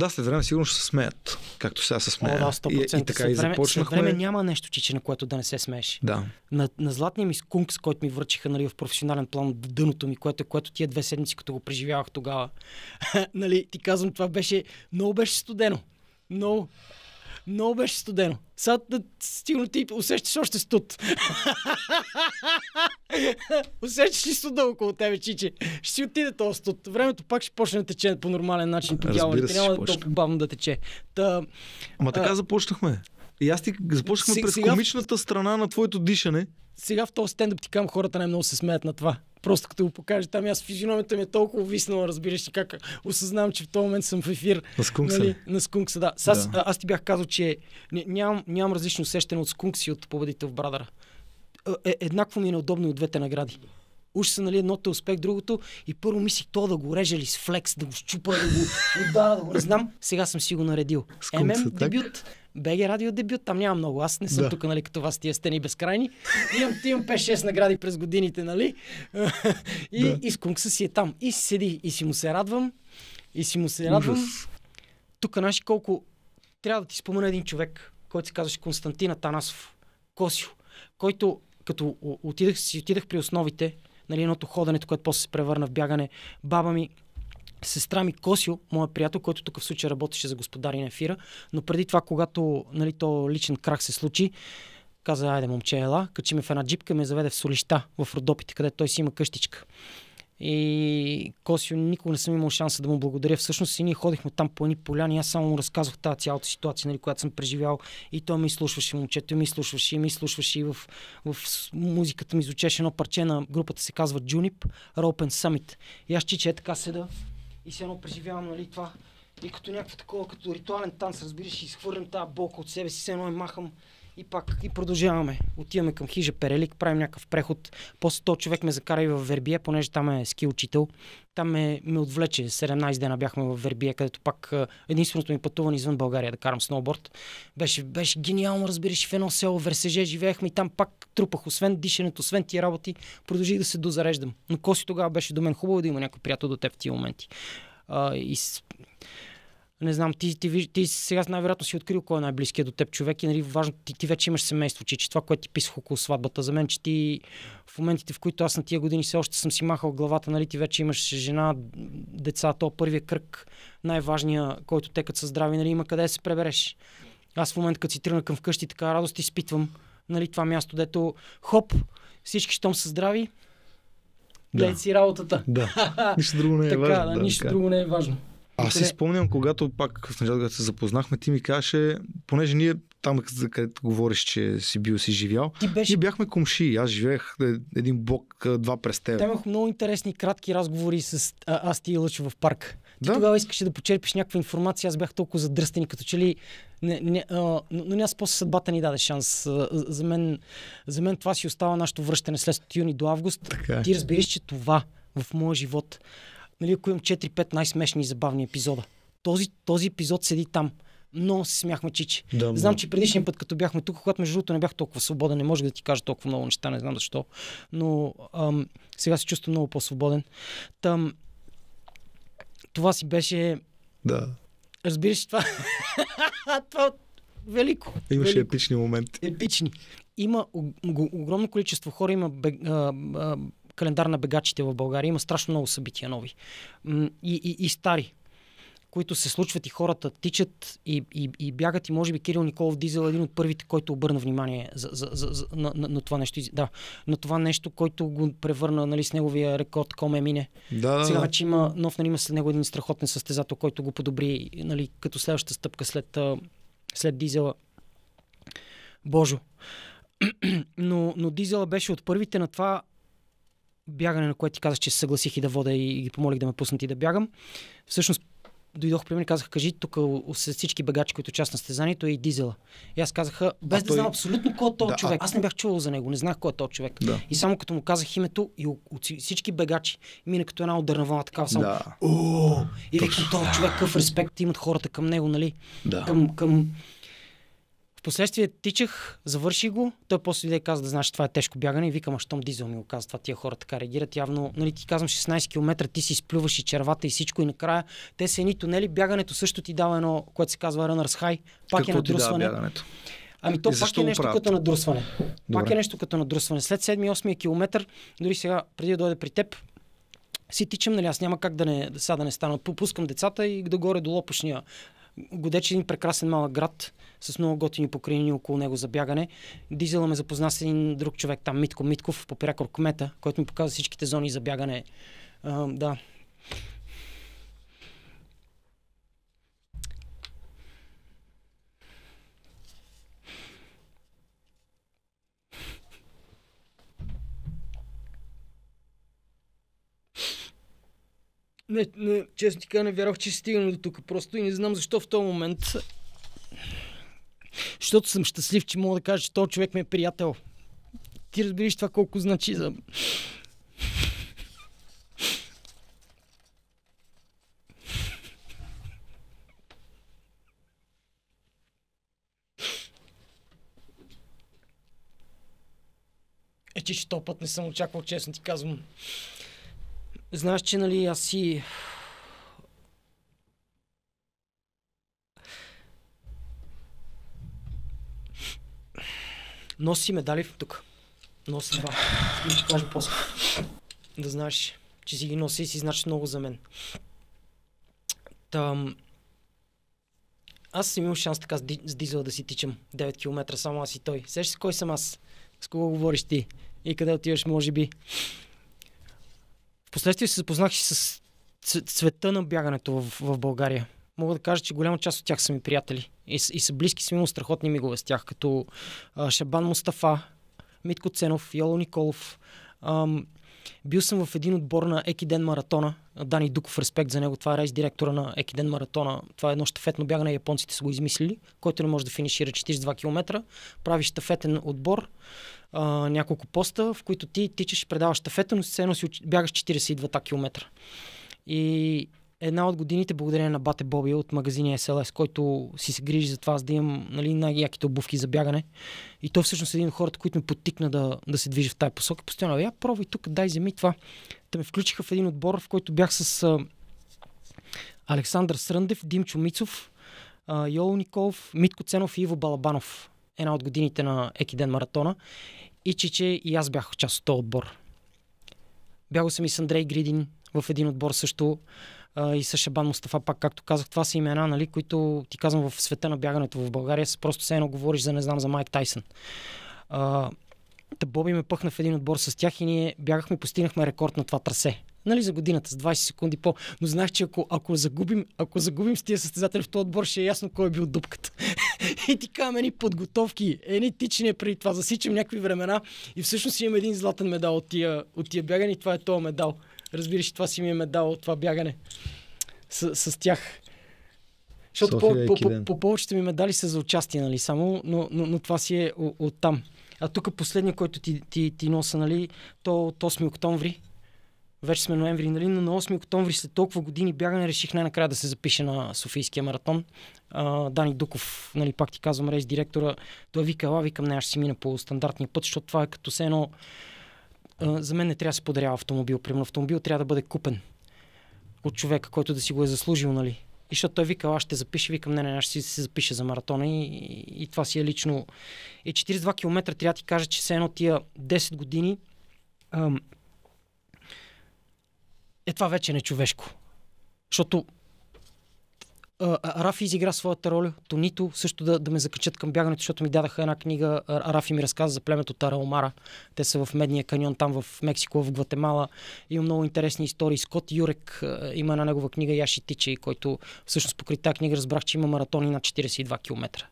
Да, след време сигурно ще се смеят, както сега се смеят. О, да, 100%. И, и така след време, и започнахме. След време няма нещо, чиче, на което да не се смееш. Да. На, на златния ми скункс, който ми връчиха нали, в професионален план дъното ми, което, е, което тия две седмици, като го преживявах тогава, нали, ти казвам, това беше, много беше студено. Много. Много беше студено. Сега стигна ти усещаш още студ. усещаш ли студа около тебе, чичи? Ще си отиде този студ. Времето пак ще почне да тече по нормален начин. По се, няма да е толкова бавно да тече. Та, Ама така започнахме. И аз ти започнахме сега, през комичната страна на твоето дишане. Сега в този стендъп ти кам хората най-много се смеят на това Просто като го покажа там, аз физиономията ми е толкова виснала, разбираш ли, как осъзнавам, че в този момент съм в ефир. На скункса. Нали? На скункса, да. Аз, да. аз ти бях казал, че нямам, нямам различно усещане от скункси от победител в Брадъра. Е, е, еднакво ми е неудобно и от двете награди уж са нали, едното е успех, другото. И първо мислих то да го реже ли с флекс, да го щупа, да го удара, да го не знам. Сега съм си го наредил. ММ дебют. БГ радио дебют, там няма много. Аз не съм да. тук, нали, като вас тия стени безкрайни. Имам, имам 5-6 награди през годините, нали? и, да. и скункса си е там. И си седи, и си му се радвам. И си му се радвам. Тук, знаеш колко... Трябва да ти спомена един човек, който се казваше Константин Танасов. Косио, който като отидах, си отидах при основите, нали, едното ходенето, което после се превърна в бягане. Баба ми сестра ми Косио, моя приятел, който тук в случай работеше за господари на ефира, но преди това, когато нали, то личен крах се случи, каза, айде момче, ела, качи ме в една джипка, ме заведе в солища, в Родопите, където той си има къщичка. И Косио никога не съм имал шанса да му благодаря. Всъщност и ние ходихме там по едни поляни. Аз само му разказвах тази цялата ситуация, нали, която съм преживял. И той ми изслушваше, момчето, и ми слушаше, и ми слушаше. И в, в музиката ми звучеше едно парче на групата, се казва Junip Ropen Summit. И аз чиче така седа и се едно преживявам, нали, това. И като някаква такова, като ритуален танц, разбираш, изхвърлям тази болка от себе си, се едно е махам и пак, и продължаваме. Отиваме към хижа Перелик, правим някакъв преход. После то човек ме закара и в Вербие, понеже там е ски учител. Там ме, ме отвлече. 17 дена бяхме в Вербие, където пак единственото ми пътуване извън България е да карам сноуборд. Беше, беше гениално, разбираш, в едно село Версеже живеехме и там пак трупах, освен дишането, освен тия работи, продължих да се дозареждам. Но Коси тогава беше до мен хубаво е да има някой приятел до теб в тия моменти. А, и не знам, ти, ти, ти, ти сега най-вероятно си открил кой е най-близкият до теб човек и нали, важно, ти, ти вече имаш семейство, че, че това, което ти писах около сватбата, за мен, че ти в моментите, в които аз на тия години все още съм си махал главата, нали, ти вече имаш жена, деца, то първия кръг, най-важният, който текат са здрави, нали, има къде да се пребереш. Аз в момента, като си тръгна към вкъщи, така радост изпитвам, нали, това място, дето хоп, всички, щом са здрави, да. си работата. Да. Нищо друго не е така, важно. Да, да, нищо да. друго не е важно. Аз си спомням, когато пак в началото, когато се запознахме, ти ми каже, понеже ние там, където говориш, че си бил си живял, ти беше... ние бяхме комши. Аз живеех един блок, два през теб. Те имах много интересни кратки разговори с а, аз ти и Лъчо в парк. Ти да? тогава искаше да почерпиш някаква информация, аз бях толкова задръстен, като че ли... Не, не, а, но, но после съдбата ни даде шанс. А, за, мен, за мен това си остава нашето връщане след юни до август. Така. Е. Ти разбираш, че това в моя живот нали, ако имам 4-5 най-смешни и забавни епизода. Този, този епизод седи там. Много се смяхме, Чичи. Да, знам, че предишния път, като бяхме тук, когато между другото не бях толкова свободен, не може да ти кажа толкова много неща, не знам защо, но ам, сега се чувствам много по-свободен. Там, това си беше... Да. Разбираш това? това велико. Имаше велико. епични моменти. Епични. Има огромно количество хора, има а, а, календар на бегачите в България. Има страшно много събития нови и, и, и стари, които се случват и хората тичат и, и, и бягат. И може би Кирил Николов Дизел е един от първите, който обърна внимание за, за, за, за, на, на, на това нещо. Да, на това нещо, който го превърна нали, с неговия рекорд Коме Мине. Да, Сега че има нов, нали, има след него един страхотен състезател, който го подобри нали, като следващата стъпка след, след Дизела. Божо. Но, но Дизела беше от първите на това бягане, на което ти казах, че се съгласих и да вода и ги помолих да ме пуснат и да бягам. Всъщност дойдох при мен и казах, кажи тук с всички багачи, които част на стезанието е и дизела. И аз казах, без а да той... знам абсолютно кой е този да, човек. А... Аз не бях чувал за него, не знах кой е този човек. Да. И само като му казах името и от всички багачи, мина като една ударна вълна, такава само. Да. О! И викам, този човек, какъв респект имат хората към него, нали? Да. Към, към Впоследствие тичах, завърши го. Той после да каза да знаеш, това е тежко бягане и викам, а щом дизел ми го каза, това тия хора така реагират. Явно, нали, ти казвам 16 км, ти си изплюваш и червата и всичко и накрая те са едни тунели. Бягането също ти дава едно, което се казва Runners High. Пак е Какво е надрусване. Ти дава Ами то пак е нещо като надрусване. Добре. Пак е нещо като надрусване. След 7-8 км, дори сега, преди да дойде при теб, си тичам, нали, аз няма как да не, сега да не стана. Попускам децата и догоре до лопушния Годеч е един прекрасен малък град с много готини покрини около него за бягане. Дизела ме запозна с един друг човек там, Митко Митков, по прякор кмета, който ми показа всичките зони за бягане. А, да, Не, не, честно ти кажа, не вярвах, че стигна до тук. Просто и не знам защо в този момент. Защото съм щастлив, че мога да кажа, че този човек ми е приятел. Ти разбираш това колко значи за... Е, че, че този път не съм очаквал, честно ти казвам. Знаеш, че нали аз си... Носи медали тук. Носи два. Ще кажа после. Да знаеш, че си ги носи и си значи много за мен. Там... Аз съм имал шанс така с дизел да си тичам 9 км, само аз и той. Сеш с кой съм аз? С кого говориш ти? И къде отиваш, може би? Впоследствие се запознах и с цвета на бягането в, в България. Мога да кажа, че голяма част от тях са ми приятели и, и са близки с имам страхотни мигове с тях, като а, Шабан Мустафа, Митко Ценов, Йоло Николов, ам, бил съм в един отбор на Екиден Маратона. Дани Дуков, респект за него. Това е рейс директора на Екиден Маратона. Това е едно штафетно бягане. Японците са го измислили, който не може да финишира 42 км. Прави штафетен отбор. А, няколко поста, в които ти тичаш и предаваш штафета, но все едно си бягаш 42 км. И една от годините благодарение на Бате Боби от магазина SLS, който си се грижи за това, за да имам нали, най-яките обувки за бягане. И той всъщност е един от хората, които ме подтикна да, да се движи в тази посока. Постоянно, я пробвай тук, дай земи това. Те ме включиха в един отбор, в който бях с а, Александър Сръндев, Димчо Мицов, а, Николов, Митко Ценов и Иво Балабанов. Една от годините на Еки ден маратона. И че, че и аз бях част от този отбор. Бягал съм и с Андрей Гридин в един отбор също а, и Сашебан Мустафа, пак както казах, това са имена, нали, които ти казвам в света на бягането в България, просто се едно говориш за не знам за Майк Тайсън. А, Та Боби ме пъхна в един отбор с тях и ние бягахме и постигнахме рекорд на това трасе. Нали, за годината, с 20 секунди по. Но знаеш, че ако, ако, загубим, ако загубим с тия състезатели в този отбор, ще е ясно кой е бил дупката. и ти казвам едни подготовки, едни тичания е преди това, засичам някакви времена и всъщност имам един златен медал от тия, от тия бягане и това е този медал. Разбираш, това си ми е медал, това бягане с, с тях. Защото е по, по, по, по повечето ми медали са за участие, нали, само, но, но, но това си е оттам. А тук последния, който ти, ти, ти носа, нали, то от 8 октомври, вече сме ноември, нали, но на 8 октомври след толкова години бягане реших най-накрая да се запиша на Софийския маратон. А, Дани Дуков, нали, пак ти казвам, рейс директора, той вика, ела, викам, не, аз ще си мина по стандартния път, защото това е като се едно за мен не трябва да се подарява автомобил. Примерно автомобил трябва да бъде купен от човека, който да си го е заслужил, нали? И защото той вика, аз ще запиша, викам, не, не, аз ще се запиша за маратона и, и, и това си е лично. И 42 км трябва да ти кажа, че се едно тия 10 години ам, е това вече не е човешко. Защото а, Рафи изигра своята роля. Тонито също да, да ме закачат към бягането, защото ми дадаха една книга. Рафи ми разказа за племето Таралмара. Те са в Медния каньон, там в Мексико, в Гватемала. Има много интересни истории. Скот Юрек има една негова книга Яши Тичи, който всъщност покри тази книга разбрах, че има маратони на 42 км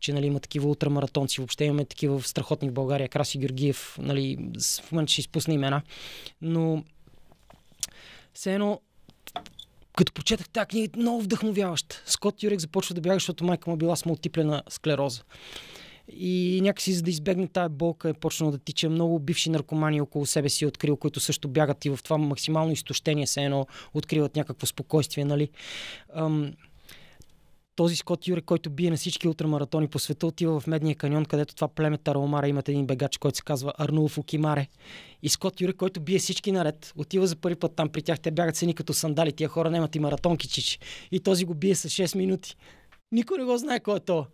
че нали, има такива ултрамаратонци. Въобще имаме такива страхотни в България. Краси Георгиев, нали, в момента ще изпусна имена. Но все едно като прочетах тази книга, много вдъхновяваща. Скот Юрек започва да бяга, защото майка му е била с мултиплена склероза. И някакси, за да избегне тая болка, е почнал да тича много бивши наркомани около себе си е открил, които също бягат и в това максимално изтощение се едно откриват някакво спокойствие, нали. Ам, този Скот Юре, който бие на всички ултрамаратони по света, отива в Медния каньон, където това племе Тараомара имат един бегач, който се казва Арнулф Окимаре. И Скот Юре, който бие всички наред, отива за първи път там при тях. Те бягат сини като сандали, тия хора нямат и маратонки чичи. И този го бие с 6 минути. Никой не го знае кой е то.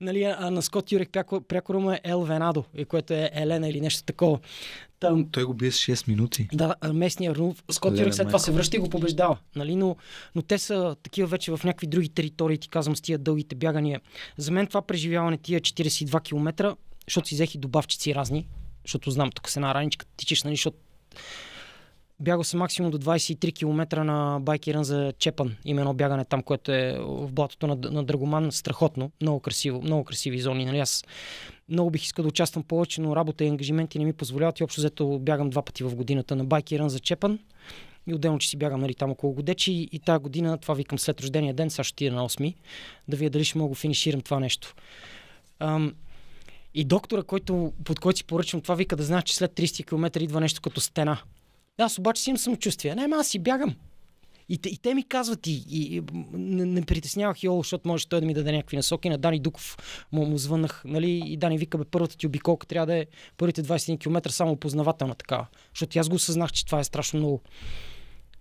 Нали, а на Скот Юрек пряко, прякора му е Ел Венадо, което е Елена или нещо такова. Там... Той го бие с 6 минути. Да, местния Рунов. Скот Лена, Юрек след това се връща и го побеждава. Нали? Но, но те са такива вече в някакви други територии, ти казвам, с тия дългите бягания. За мен това преживяване, тия 42 км, защото си взех и добавчици разни, защото знам, тук се на раничка тичаш, нали, защото Бягал съм максимум до 23 км на байки рън за Чепан. Има едно бягане там, което е в блатото на, на Драгоман. Страхотно. Много красиво. Много красиви зони. Нали? Аз много бих искал да участвам повече, но работа и ангажименти не ми позволяват. И общо взето бягам два пъти в годината на байки рън за Чепан. И отделно, че си бягам нали, там около Годечи. И, тази година, това викам след рождения ден, сега ще отида е на 8 да видя дали ще мога да финиширам това нещо. Ам, и доктора, който, под който си поръчвам това, вика да знаеш, че след 30 км идва нещо като стена. Аз обаче си имам самочувствие. Не, аз си бягам. И те, и те ми казват, и, и, и не, не притеснявах Йоло, защото може той да ми даде някакви насоки. На Дани Дуков му, му звънах, нали? И Дани вика, бе, първата ти обиколка трябва да е първите 21 км само познавателна такава. Защото аз го осъзнах, че това е страшно много.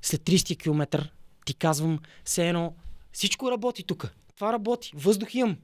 След 30 км ти казвам, все едно, всичко работи тук. Това работи. Въздух имам.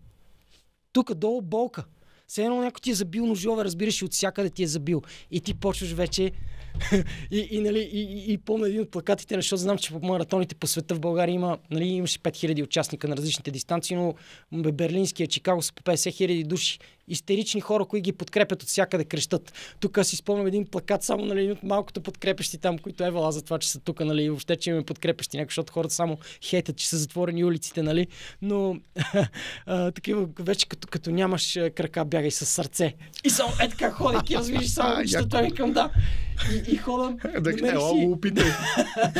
Тук долу болка. Все едно някой ти е забил ножове, разбираш, и от всякъде ти е забил. И ти почваш вече и, и, нали, и, и помня един от плакатите, защото знам, че по маратоните по света в България има, нали, имаше 5000 участника на различните дистанции, но берлинския, Чикаго са по 50 000 души истерични хора, които ги подкрепят от всякъде, крещат. Тук си спомням един плакат само нали, от малкото подкрепещи там, които е вала за това, че са тук, нали, и въобще, че имаме подкрепещи някои, защото хората само хейтят, че са затворени улиците, нали. Но а, такива вече като, като нямаш крака, бягай с сърце. И само е така аз разбираш само, защото ми е към да. И, и ходам. Да, ела го опитай.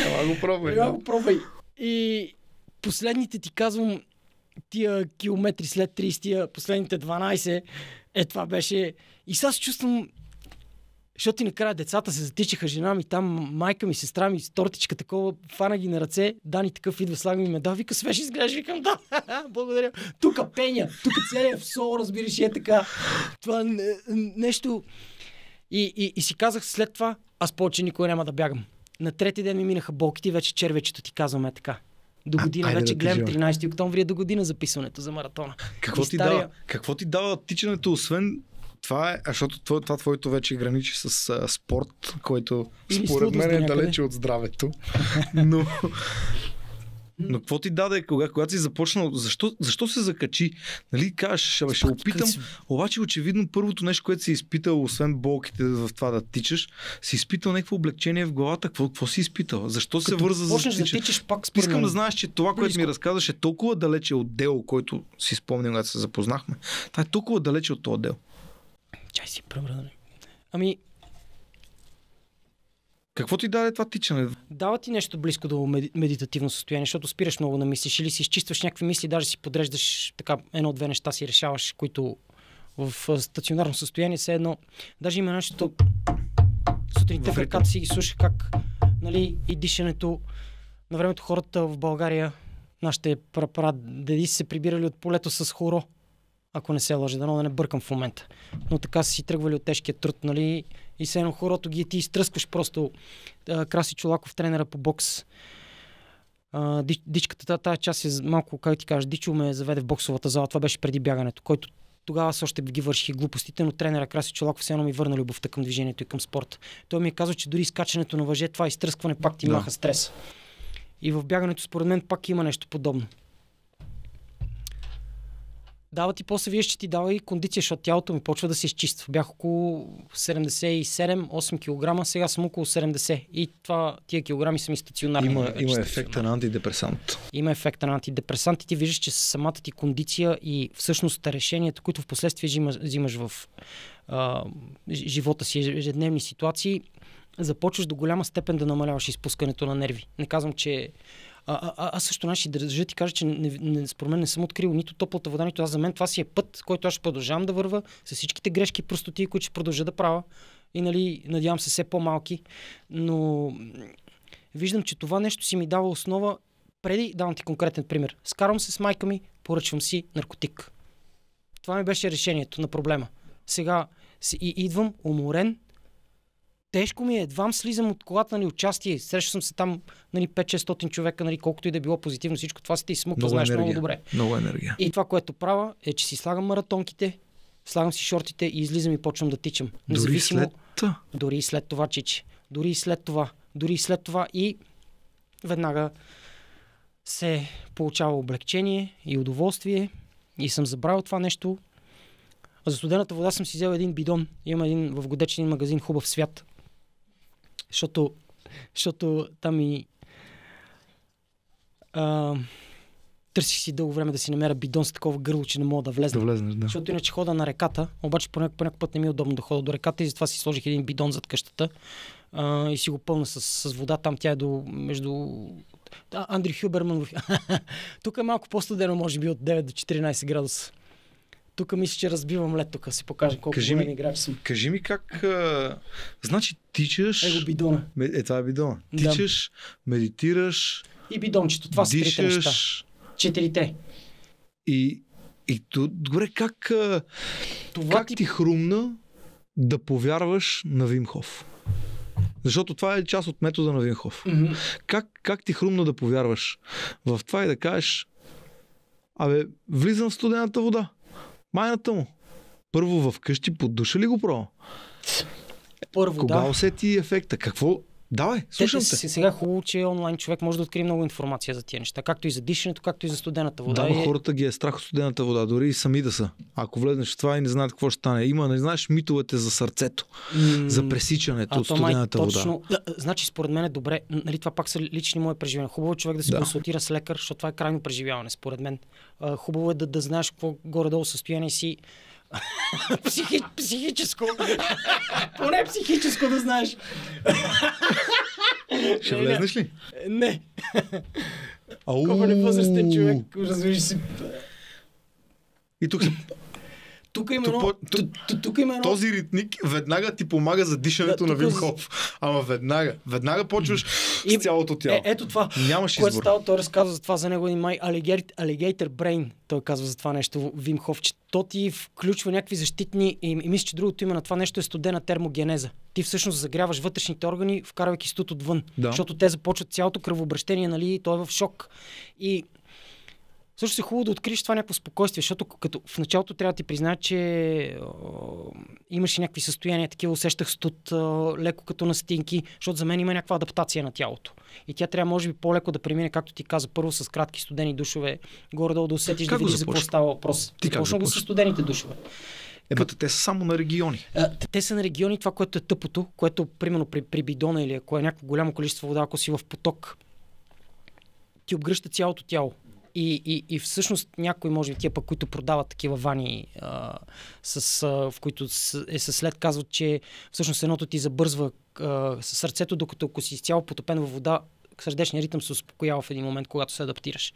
ела го пробвай. го пробвай. И последните ти казвам, тия километри след 30-тия, последните 12, е това беше. И сега се чувствам, защото и накрая децата се затичаха, жена ми там, майка ми, сестра ми, тортичка такова, фана ги на ръце, Дани такъв идва, слага ми медал, вика, свеж изглежда, викам, да, благодаря. Тук пеня, тук целият в сол, разбираш, е така. Това нещо... И, и, и си казах след това, аз повече никога няма да бягам. На трети ден ми минаха болките, вече червечето ти казваме така. До година а, вече да гледам 13 октомври е до година записването за маратона. Какво, ти, стария... дава, какво ти дава тичането, освен това е, защото това, това твоето вече граничи с а, спорт, който според мен е далече от здравето. Но, но какво ти даде, кога, когато си започнал, защо, защо се закачи? Нали, кажеш, ще, ще опитам. Обаче, очевидно, първото нещо, което си изпитал, освен болките в това да тичаш, си изпитал някакво облегчение в главата. Какво, какво си изпитал? Защо Като се върза за да тичаш? пак спърнен. Искам да знаеш, че това, което ми разказваш е толкова далече от дело, който си спомням, когато се запознахме. Това е толкова далече от този дел. Чай си пръвра, нали? Ами, какво ти даде това тичане? Дава ти нещо близко до медитативно състояние, защото спираш много да мислиш или си изчистваш някакви мисли, даже си подреждаш така едно-две неща си решаваш, които в стационарно състояние се едно. Даже има нещо, сутринта в ръката си ги слушах как нали, и дишането на времето хората в България, нашите деди се прибирали от полето с хоро, ако не се лъжи, дано да не бъркам в момента. Но така са си тръгвали от тежкия труд, нали, и се едно хорото ги ти изтръскваш просто а, Краси Чолаков, тренера по бокс. А, дичката, тази част е малко, как ти кажа, Дичо ме заведе в боксовата зала. Това беше преди бягането, който тогава аз още ги върших глупостите, но тренера Краси Чолаков все едно ми върна любовта към движението и към спорта. Той ми е казал, че дори изкачането на въже, това изтръскване пак ти да. маха стрес. И в бягането, според мен, пак има нещо подобно дава ти после виждаш, че ти дава и кондиция, защото тялото ми почва да се изчиства. Бях около 77-8 кг, сега съм около 70. И това, тия килограми са ми стационарни. Има, вече, има ефекта на антидепресант. Има ефекта на антидепресант и ти виждаш, че самата ти кондиция и всъщност решенията, които в последствие взимаш, взимаш в а, живота си, ежедневни ситуации, започваш до голяма степен да намаляваш изпускането на нерви. Не казвам, че а, а, аз също ще държа ти кажа, че не, не, според мен не съм открил нито топлата вода, нито аз за мен това си е път, който аз ще продължавам да върва с всичките грешки и простоти, които ще продължа да правя. И нали, надявам се все по-малки. Но виждам, че това нещо си ми дава основа. Преди давам ти конкретен пример. Скарвам се с майка ми, поръчвам си наркотик. Това ми беше решението на проблема. Сега си и идвам уморен, тежко ми е, едвам слизам от колата, нали, участие, срещам се там, нали, 5-600 човека, нали, колкото и да е било позитивно всичко, това си те изсмуква, знаеш енергия. много добре. Много енергия. И това, което правя, е, че си слагам маратонките, слагам си шортите и излизам и почвам да тичам. Независимо. Дори след, дори и след това, чичи. Дори и след това. Дори и след това и веднага се получава облегчение и удоволствие и съм забравил това нещо. За студената вода съм си взел един бидон. Има един в годечен магазин Хубав свят защото, защото там и... А, търсих си дълго време да си намеря бидон с такова гърло, че не мога да влезна. Да влезнеш, да. Защото иначе хода на реката, обаче по някакъв, по път не ми е удобно да хода до реката и затова си сложих един бидон зад къщата а, и си го пълна с, с вода. Там тя е до между... Андрю Хюберман. Тук е малко по-студено, може би от 9 до 14 градуса. Тук мисля, че разбивам лед, тук си покажа колко кажи ми, играч съм. Кажи ми как... А... Значи тичаш... Его бидона. Е, това е бидона. Тичаш, да. медитираш... И бидончето, това дишаш, са трите неща. Четирите. И, и добре, как, това как ти... ти хрумна да повярваш на Вимхов? Защото това е част от метода на Винхов. Mm-hmm. Как, как ти хрумна да повярваш в това и да кажеш, абе, влизам в студената вода майната му. Първо в къщи под душа ли го про? Първо, Кога да. усети ефекта? Какво, Давай, слушам те. те. Сега е хубаво, че онлайн човек може да открие много информация за тия неща, както и за дишането, както и за студената вода. Да, и... хората ги е страх от студената вода, дори и сами да са. Ако влезнеш в това и не знаят какво ще стане. Има, не знаеш, митовете за сърцето, mm, за пресичането от студената май, вода. да, значи, според мен е добре, нали, това пак са лични мои преживявания. Хубаво е човек да се да. консултира с лекар, защото това е крайно преживяване, според мен. Хубаво е да, да знаеш какво горе-долу състояние си Психи, психическо. Поне психическо да знаеш. Ще влезнеш ли? Не. Колко възрастен човек, развижи си. И тук тук има, едно, тук има едно... Този ритник веднага ти помага за дишането да, на е Вимхов. Ама веднага. Веднага почваш и, с цялото тяло. Е, ето това, Нямаш което е избор. става, той разказва за това за него и май Alligator Brain. Той казва за това нещо, Вим Хоф, че то ти включва някакви защитни и, и мисля, че другото име на това нещо е студена термогенеза. Ти всъщност загряваш вътрешните органи, вкарвайки студ отвън. Да. Защото те започват цялото кръвообращение, нали, и той е в шок. И също е хубаво да откриеш това някакво спокойствие, защото като в началото трябва да ти призна, че а, имаше някакви състояния, такива усещах студ, а, леко като на стинки, защото за мен има някаква адаптация на тялото. И тя трябва, може би, по-леко да премине, както ти каза, първо с кратки студени душове, горе-долу да усетиш, как да видиш за какво става въпрос. Ти Започна го с студените душове. Е, като... те са само на региони. А, те са на региони, това, което е тъпото, което, примерно, при, при бидона или ако е някакво голямо количество вода, ако си в поток, ти обгръща цялото тяло. И, и, и всъщност някои, може би тия пък, които продават такива вани, а, с, а, в които е със след, казват, че всъщност едното ти забързва а, сърцето, докато ако си изцяло потопен във вода, сърдечният ритъм се успокоява в един момент, когато се адаптираш.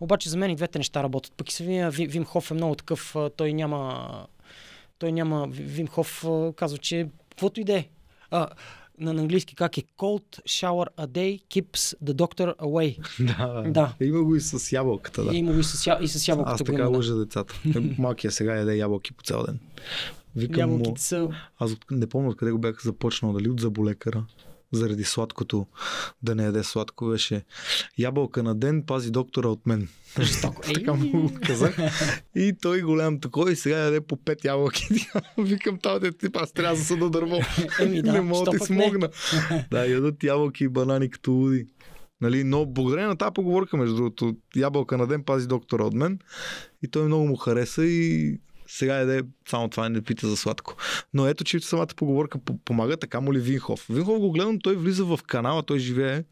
Обаче за мен и двете неща работят. Пък и самия Вим Хоф е много такъв, той няма... Той няма... Вим Хоф казва, че каквото и да е на, английски как е Cold Shower a Day Keeps the Doctor Away. да, да. Има го и с ябълката. Да. Има го и с, я, и с ябълката. Аз така лъжа децата. Малкия сега яде ябълки по цял ден. Викам му, са... Аз не помня откъде го бях започнал, дали от заболекара заради сладкото, да не яде сладко, беше ябълка на ден пази доктора от мен. Жестоко. така му го казах. И той голям такой и сега яде по пет ябълки. Викам тази тип, аз трябва да съда дърво. Еми, да, не мога да ти смогна. да, ядат ябълки и банани като луди. Нали? Но благодарение на тази поговорка, между другото, ябълка на ден пази доктора от мен. И той много му хареса и сега яде е, само това не пита за сладко. Но ето, че самата поговорка помага така му ли Винхов. Винхов го гледам, той влиза в канала, той живее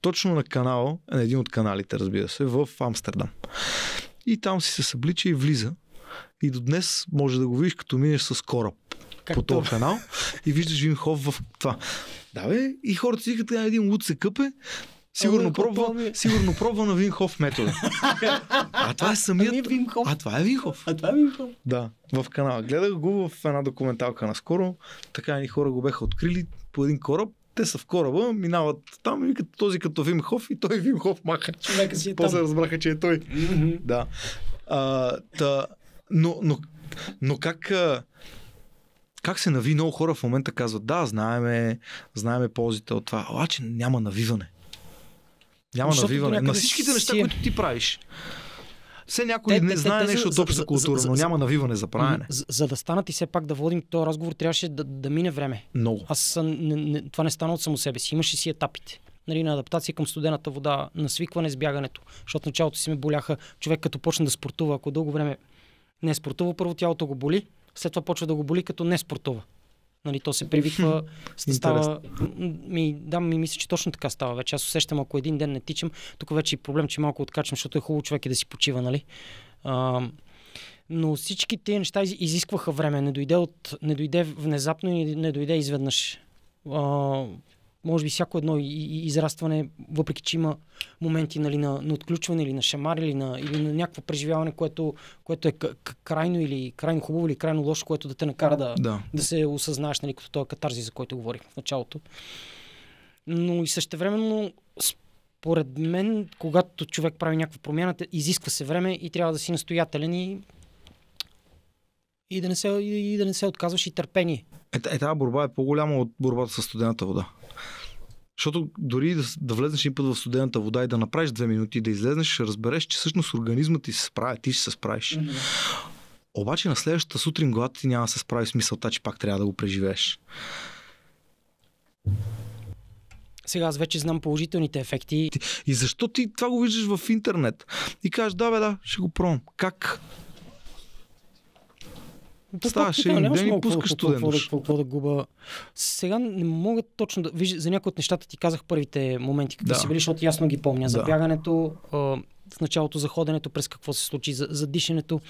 точно на канала, на един от каналите, разбира се, в Амстердам. И там си се съблича и влиза. И до днес може да го видиш, като минеш с кораб как по този канал и виждаш Винхов в това. Да, бе, и хората си викат, един луд се къпе, Сигурно, а, пробва, ми... Е? сигурно пробва на Винхов метода. а това е самият... Ами Винхов. А това е Винхов. А това е Винхов. Да, в канала. Гледах го в една документалка наскоро. Така ни хора го беха открили по един кораб. Те са в кораба, минават там и викат този като Вимхов и той Вимхов маха. Човека си е После там. разбраха, че е той. Mm-hmm. Да. А, та, но, но, но как как се нави много хора в момента казват, да, знаеме, знаеме ползите от това, обаче няма навиване. Няма Защото навиване. На всичките неща, които ти правиш. Все някой те, не те, знае те, нещо от обща култура, за, но няма навиване за правене. За, за да станат и все пак да водим този разговор, трябваше да, да мине време. Много. Аз не, не, това не стана от само себе си. Имаше си етапите нали, на адаптация към студената вода, на свикване с бягането. Защото началото си ме боляха. Човек като почне да спортува, ако дълго време не е спортувал, първо тялото го боли, след това почва да го боли като не спортува. Нали, то се привиква, става... Ми, да, ми мисля, че точно така става вече. Аз усещам, ако един ден не тичам, тук вече е проблем, че малко откачам, защото е хубаво човек е да си почива, нали? А, но всички тези неща изискваха време. Не дойде, от, не дойде внезапно и не дойде изведнъж. А, може би всяко едно и, и, израстване, въпреки че има моменти нали, на, на отключване или на шамар или на, или на някакво преживяване, което, което е крайно или крайно хубаво или крайно лошо, което да те накара да, да. да се осъзнаеш, нали, като този катарзи, за който говорих в началото. Но и същевременно, според мен, когато човек прави някаква промяна, изисква се време и трябва да си настоятелен и и да не се, и да не се отказваш и търпение. Е, е, тази борба е по-голяма от борбата с студената вода. Защото дори да, да влезеш един път в студената вода и да направиш две минути, да излезеш, ще разбереш, че всъщност организмът ти се справя, ти ще се справиш. Mm-hmm. Обаче на следващата сутрин когато ти няма да се справи с мисълта, че пак трябва да го преживееш. Сега аз вече знам положителните ефекти. И защо ти това го виждаш в интернет? И кажеш, да бе, да, ще го пробвам. Как? То Ставаше един ден и пускаш какво, да губа. Сега не мога точно да... Виж, за някои от нещата ти казах първите моменти, какви да. си били, защото ясно ги помня. За бягането, в началото за ходенето, през какво се случи, за, за дишането.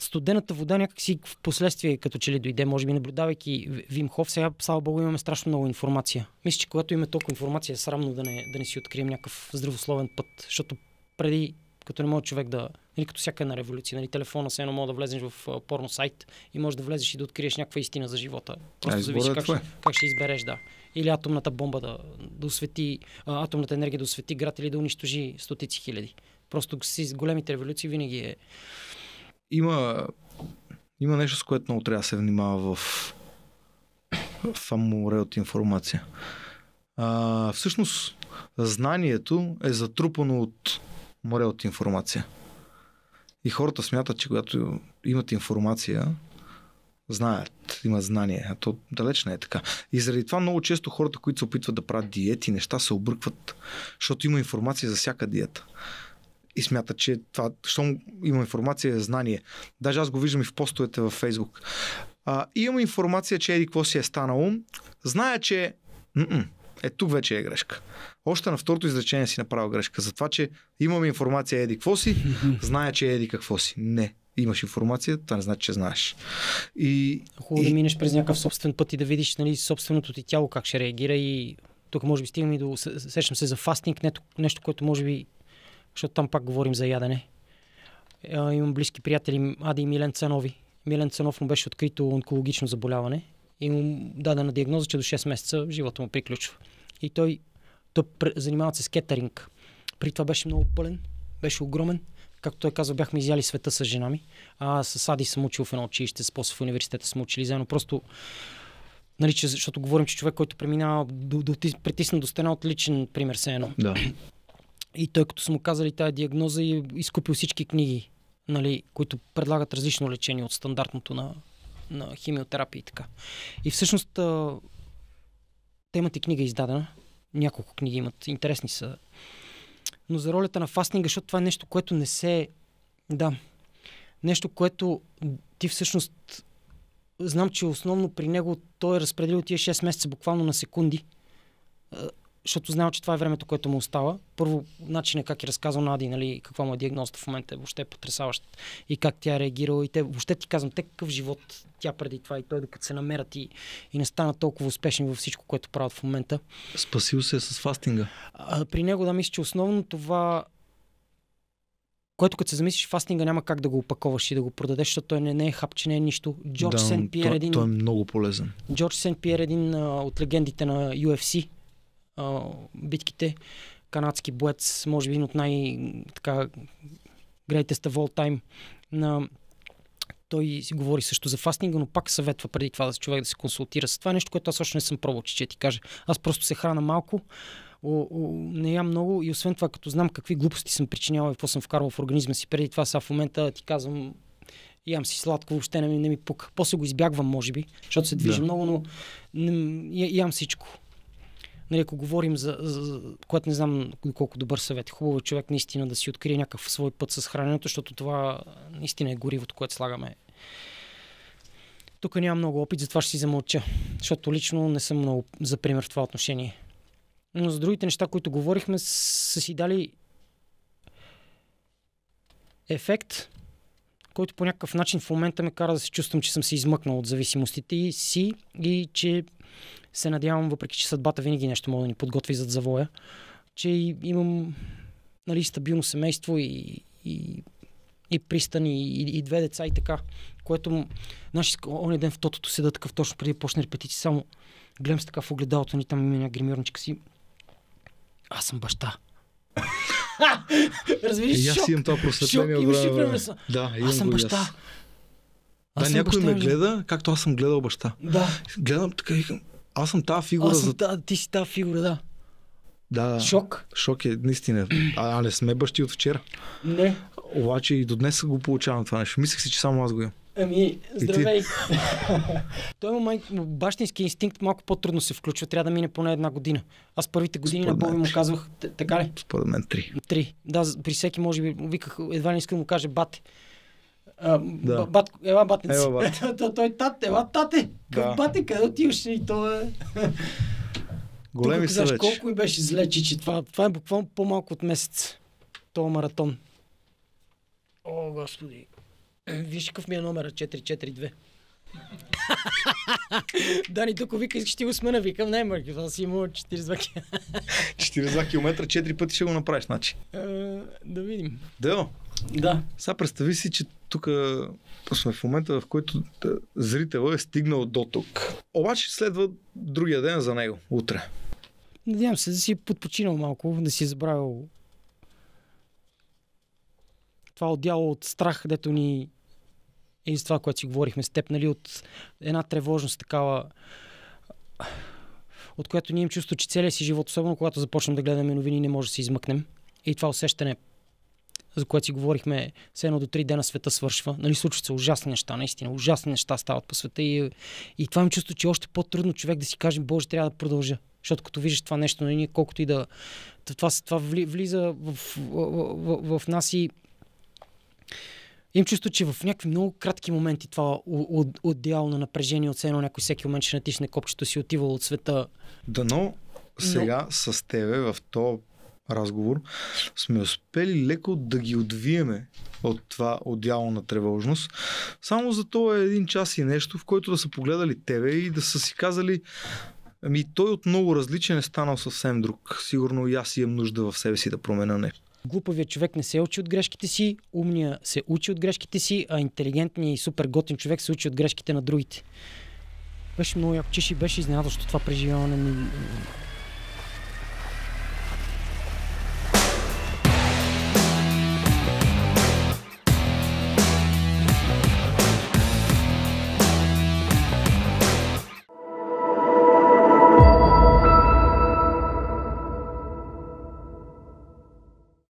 Студената вода някакси в последствие, като че ли дойде, може би наблюдавайки Вимхов, сега, слава богу, имаме страшно много информация. Мисля, че когато имаме толкова информация, е срамно да не, да не си открием някакъв здравословен път, защото преди, като не може човек да, Нали, като всяка една революция. Нали, телефона се едно може да влезеш в порно сайт и може да влезеш и да откриеш някаква истина за живота. Просто а, зависи е как, ще, как ще избереш, да. Или атомната бомба да, да освети, а, атомната енергия да освети град или да унищожи стотици хиляди. Просто с големите революции винаги е... Има, има нещо, с което много трябва да се внимава в в море от информация. А, всъщност, знанието е затрупано от море от информация. И хората смятат, че когато имат информация, знаят, имат знание, а то далеч не е така. И заради това много често хората, които се опитват да правят диети, неща се объркват, защото има информация за всяка диета. И смятат, че това, щом има информация, за знание. Даже аз го виждам и в постовете във Фейсбук. А, имам информация, че еди какво си е станало. Зная, че... е, тук вече е грешка още на второто изречение си направил грешка. За това, че имам информация еди какво си, зная, че еди какво си. Не. Имаш информация, това не значи, че знаеш. И, Хубаво и... да минеш през някакъв собствен път и да видиш нали, собственото ти тяло как ще реагира и тук може би стигаме и до... Сещам се за фастинг, нещо, нещо, което може би... Защото там пак говорим за ядене. А, имам близки приятели, Ади и Милен Цанови. Милен Цанов му беше открито онкологично заболяване и му дадена диагноза, че до 6 месеца живота му приключва. И той той занимават се с кетеринг. При това беше много пълен, беше огромен. Както той казва, бяхме изяли света с жена ми. А с Сади съм учил в едно училище, с после в университета съм учили заедно. Просто Нали, че, защото говорим, че човек, който преминава, до, до, притисна до стена от личен пример, се едно. Да. И той, като съм му казали тази диагноза, и изкупил всички книги, нали, които предлагат различно лечение от стандартното на, на химиотерапия и така. И всъщност темата и книга е издадена няколко книги имат, интересни са. Но за ролята на фастинга, защото това е нещо, което не се... Да. Нещо, което ти всъщност... Знам, че основно при него той е разпределил тия 6 месеца буквално на секунди защото знам, че това е времето, което му остава. Първо, начинът е как е разказал Нади, нали, каква му е диагнозата в момента, е въобще е потрясаващ. И как тя е реагирала. И те, въобще ти казвам, те какъв живот тя преди това и той, докато се намерят и, и не стана толкова успешни във всичко, което правят в момента. Спасил се е с фастинга. А, при него, да, мисля, че основно това което като се замислиш, фастинга няма как да го опаковаш и да го продадеш, защото той не, не е хапче, не е нищо. Джордж да, Сен Пиер един... Той е много полезен. Джордж Сен Пиер един а, от легендите на UFC, а, битките. Канадски боец, може би един от най-така greatest of all time на той си говори също за фастинга, но пак съветва преди това да човек да се консултира с това. Е нещо, което аз още не съм пробвал, че, ти кажа. Аз просто се храна малко, о, о, не ям много и освен това, като знам какви глупости съм причинявал и какво съм вкарвал в организма си преди това, сега в момента ти казвам ям си сладко, въобще не ми, не ми пука. После го избягвам, може би, защото се движи да. много, но не, я, ям всичко нали, ако говорим за, за, което не знам колко добър съвет, хубаво е човек наистина да си открие някакъв свой път с храненето, защото това наистина е горивото, което слагаме. Тук няма много опит, затова ще си замълча, защото лично не съм много за пример в това отношение. Но за другите неща, които говорихме, са си дали ефект, който по някакъв начин в момента ме кара да се чувствам, че съм се измъкнал от зависимостите и си и че се надявам, въпреки че съдбата винаги нещо мога да ни подготви зад завоя, че имам нали, стабилно семейство и, и, и пристани, и, и две деца и така, което наши оня ден в тотото седа такъв точно преди почне репетиции, само гледам се така в огледалото ни, там има една гримирничка си. Аз съм баща. Разбираш, ли аз имам това просветление време. Да, имам аз съм баща. Аз. Да, аз някой баща, ме гледа, както аз съм гледал баща. Да. Гледам така и викам, аз съм тази фигура. Аз съм за... та, ти си тази фигура, да. Да. Шок. Шок е, наистина. А, а не сме бащи от вчера. Не. Обаче и до днес го получавам това нещо. Мислех си, че само аз го имам. Ами, здравей! Той момент, бащински инстинкт малко по-трудно се включва. Трябва да мине поне една година. Аз първите години Според на Боби му казвах, така ли? Според мен три. Три. Да, при всеки може би виках, едва не искам да му кажа бате да. бат, батници. Ева, бат. той, той тате, ела тате. Към да. бате, къде отиваш и то е... Големи Тук, казаш, колко и беше зле, че, че това, това е буквално по-малко от месец. Това маратон. О, господи. Виж какъв ми е номера 442. Дани, тук вика, искаш ти го смена, викам, не, Марки, това си имало 42 км. 42 км, 4 пъти ще го направиш, значи. Е, да видим. Да, да. Сега представи си, че тук сме в момента, в който зрителът е стигнал до тук. Обаче следва другия ден за него, утре. Надявам се да си е подпочинал малко, да си е забравил това отдяло от страх, дето ни е с това, което си говорихме с теб, нали, от една тревожност такава, от която ние им чувство, че целият си живот, особено когато започнем да гледаме новини, не може да се измъкнем. И това усещане за което си говорихме, все едно до три дена света свършва. Нали, случват се ужасни неща, наистина. Ужасни неща стават по света. И, и това ми чувство, че е още по-трудно човек да си каже, Боже, трябва да продължа. Защото като виждаш това нещо, нали, колкото и да... Това, това влиза в, в, в, в нас и Им чувство, че в някакви много кратки моменти това отдяло на напрежение от едно някой всеки момент ще натисне копчето си отивало от света. Дано сега Но... с тебе в то разговор, сме успели леко да ги отвиеме от това отдяло на тревожност. Само за това е един час и нещо, в който да са погледали тебе и да са си казали Ами той от много различен е станал съвсем друг. Сигурно и аз имам нужда в себе си да променя нещо. Глупавият човек не се учи от грешките си, умния се учи от грешките си, а интелигентният и супер готин човек се учи от грешките на другите. Беше много яко, че беше изненадващо това преживяване.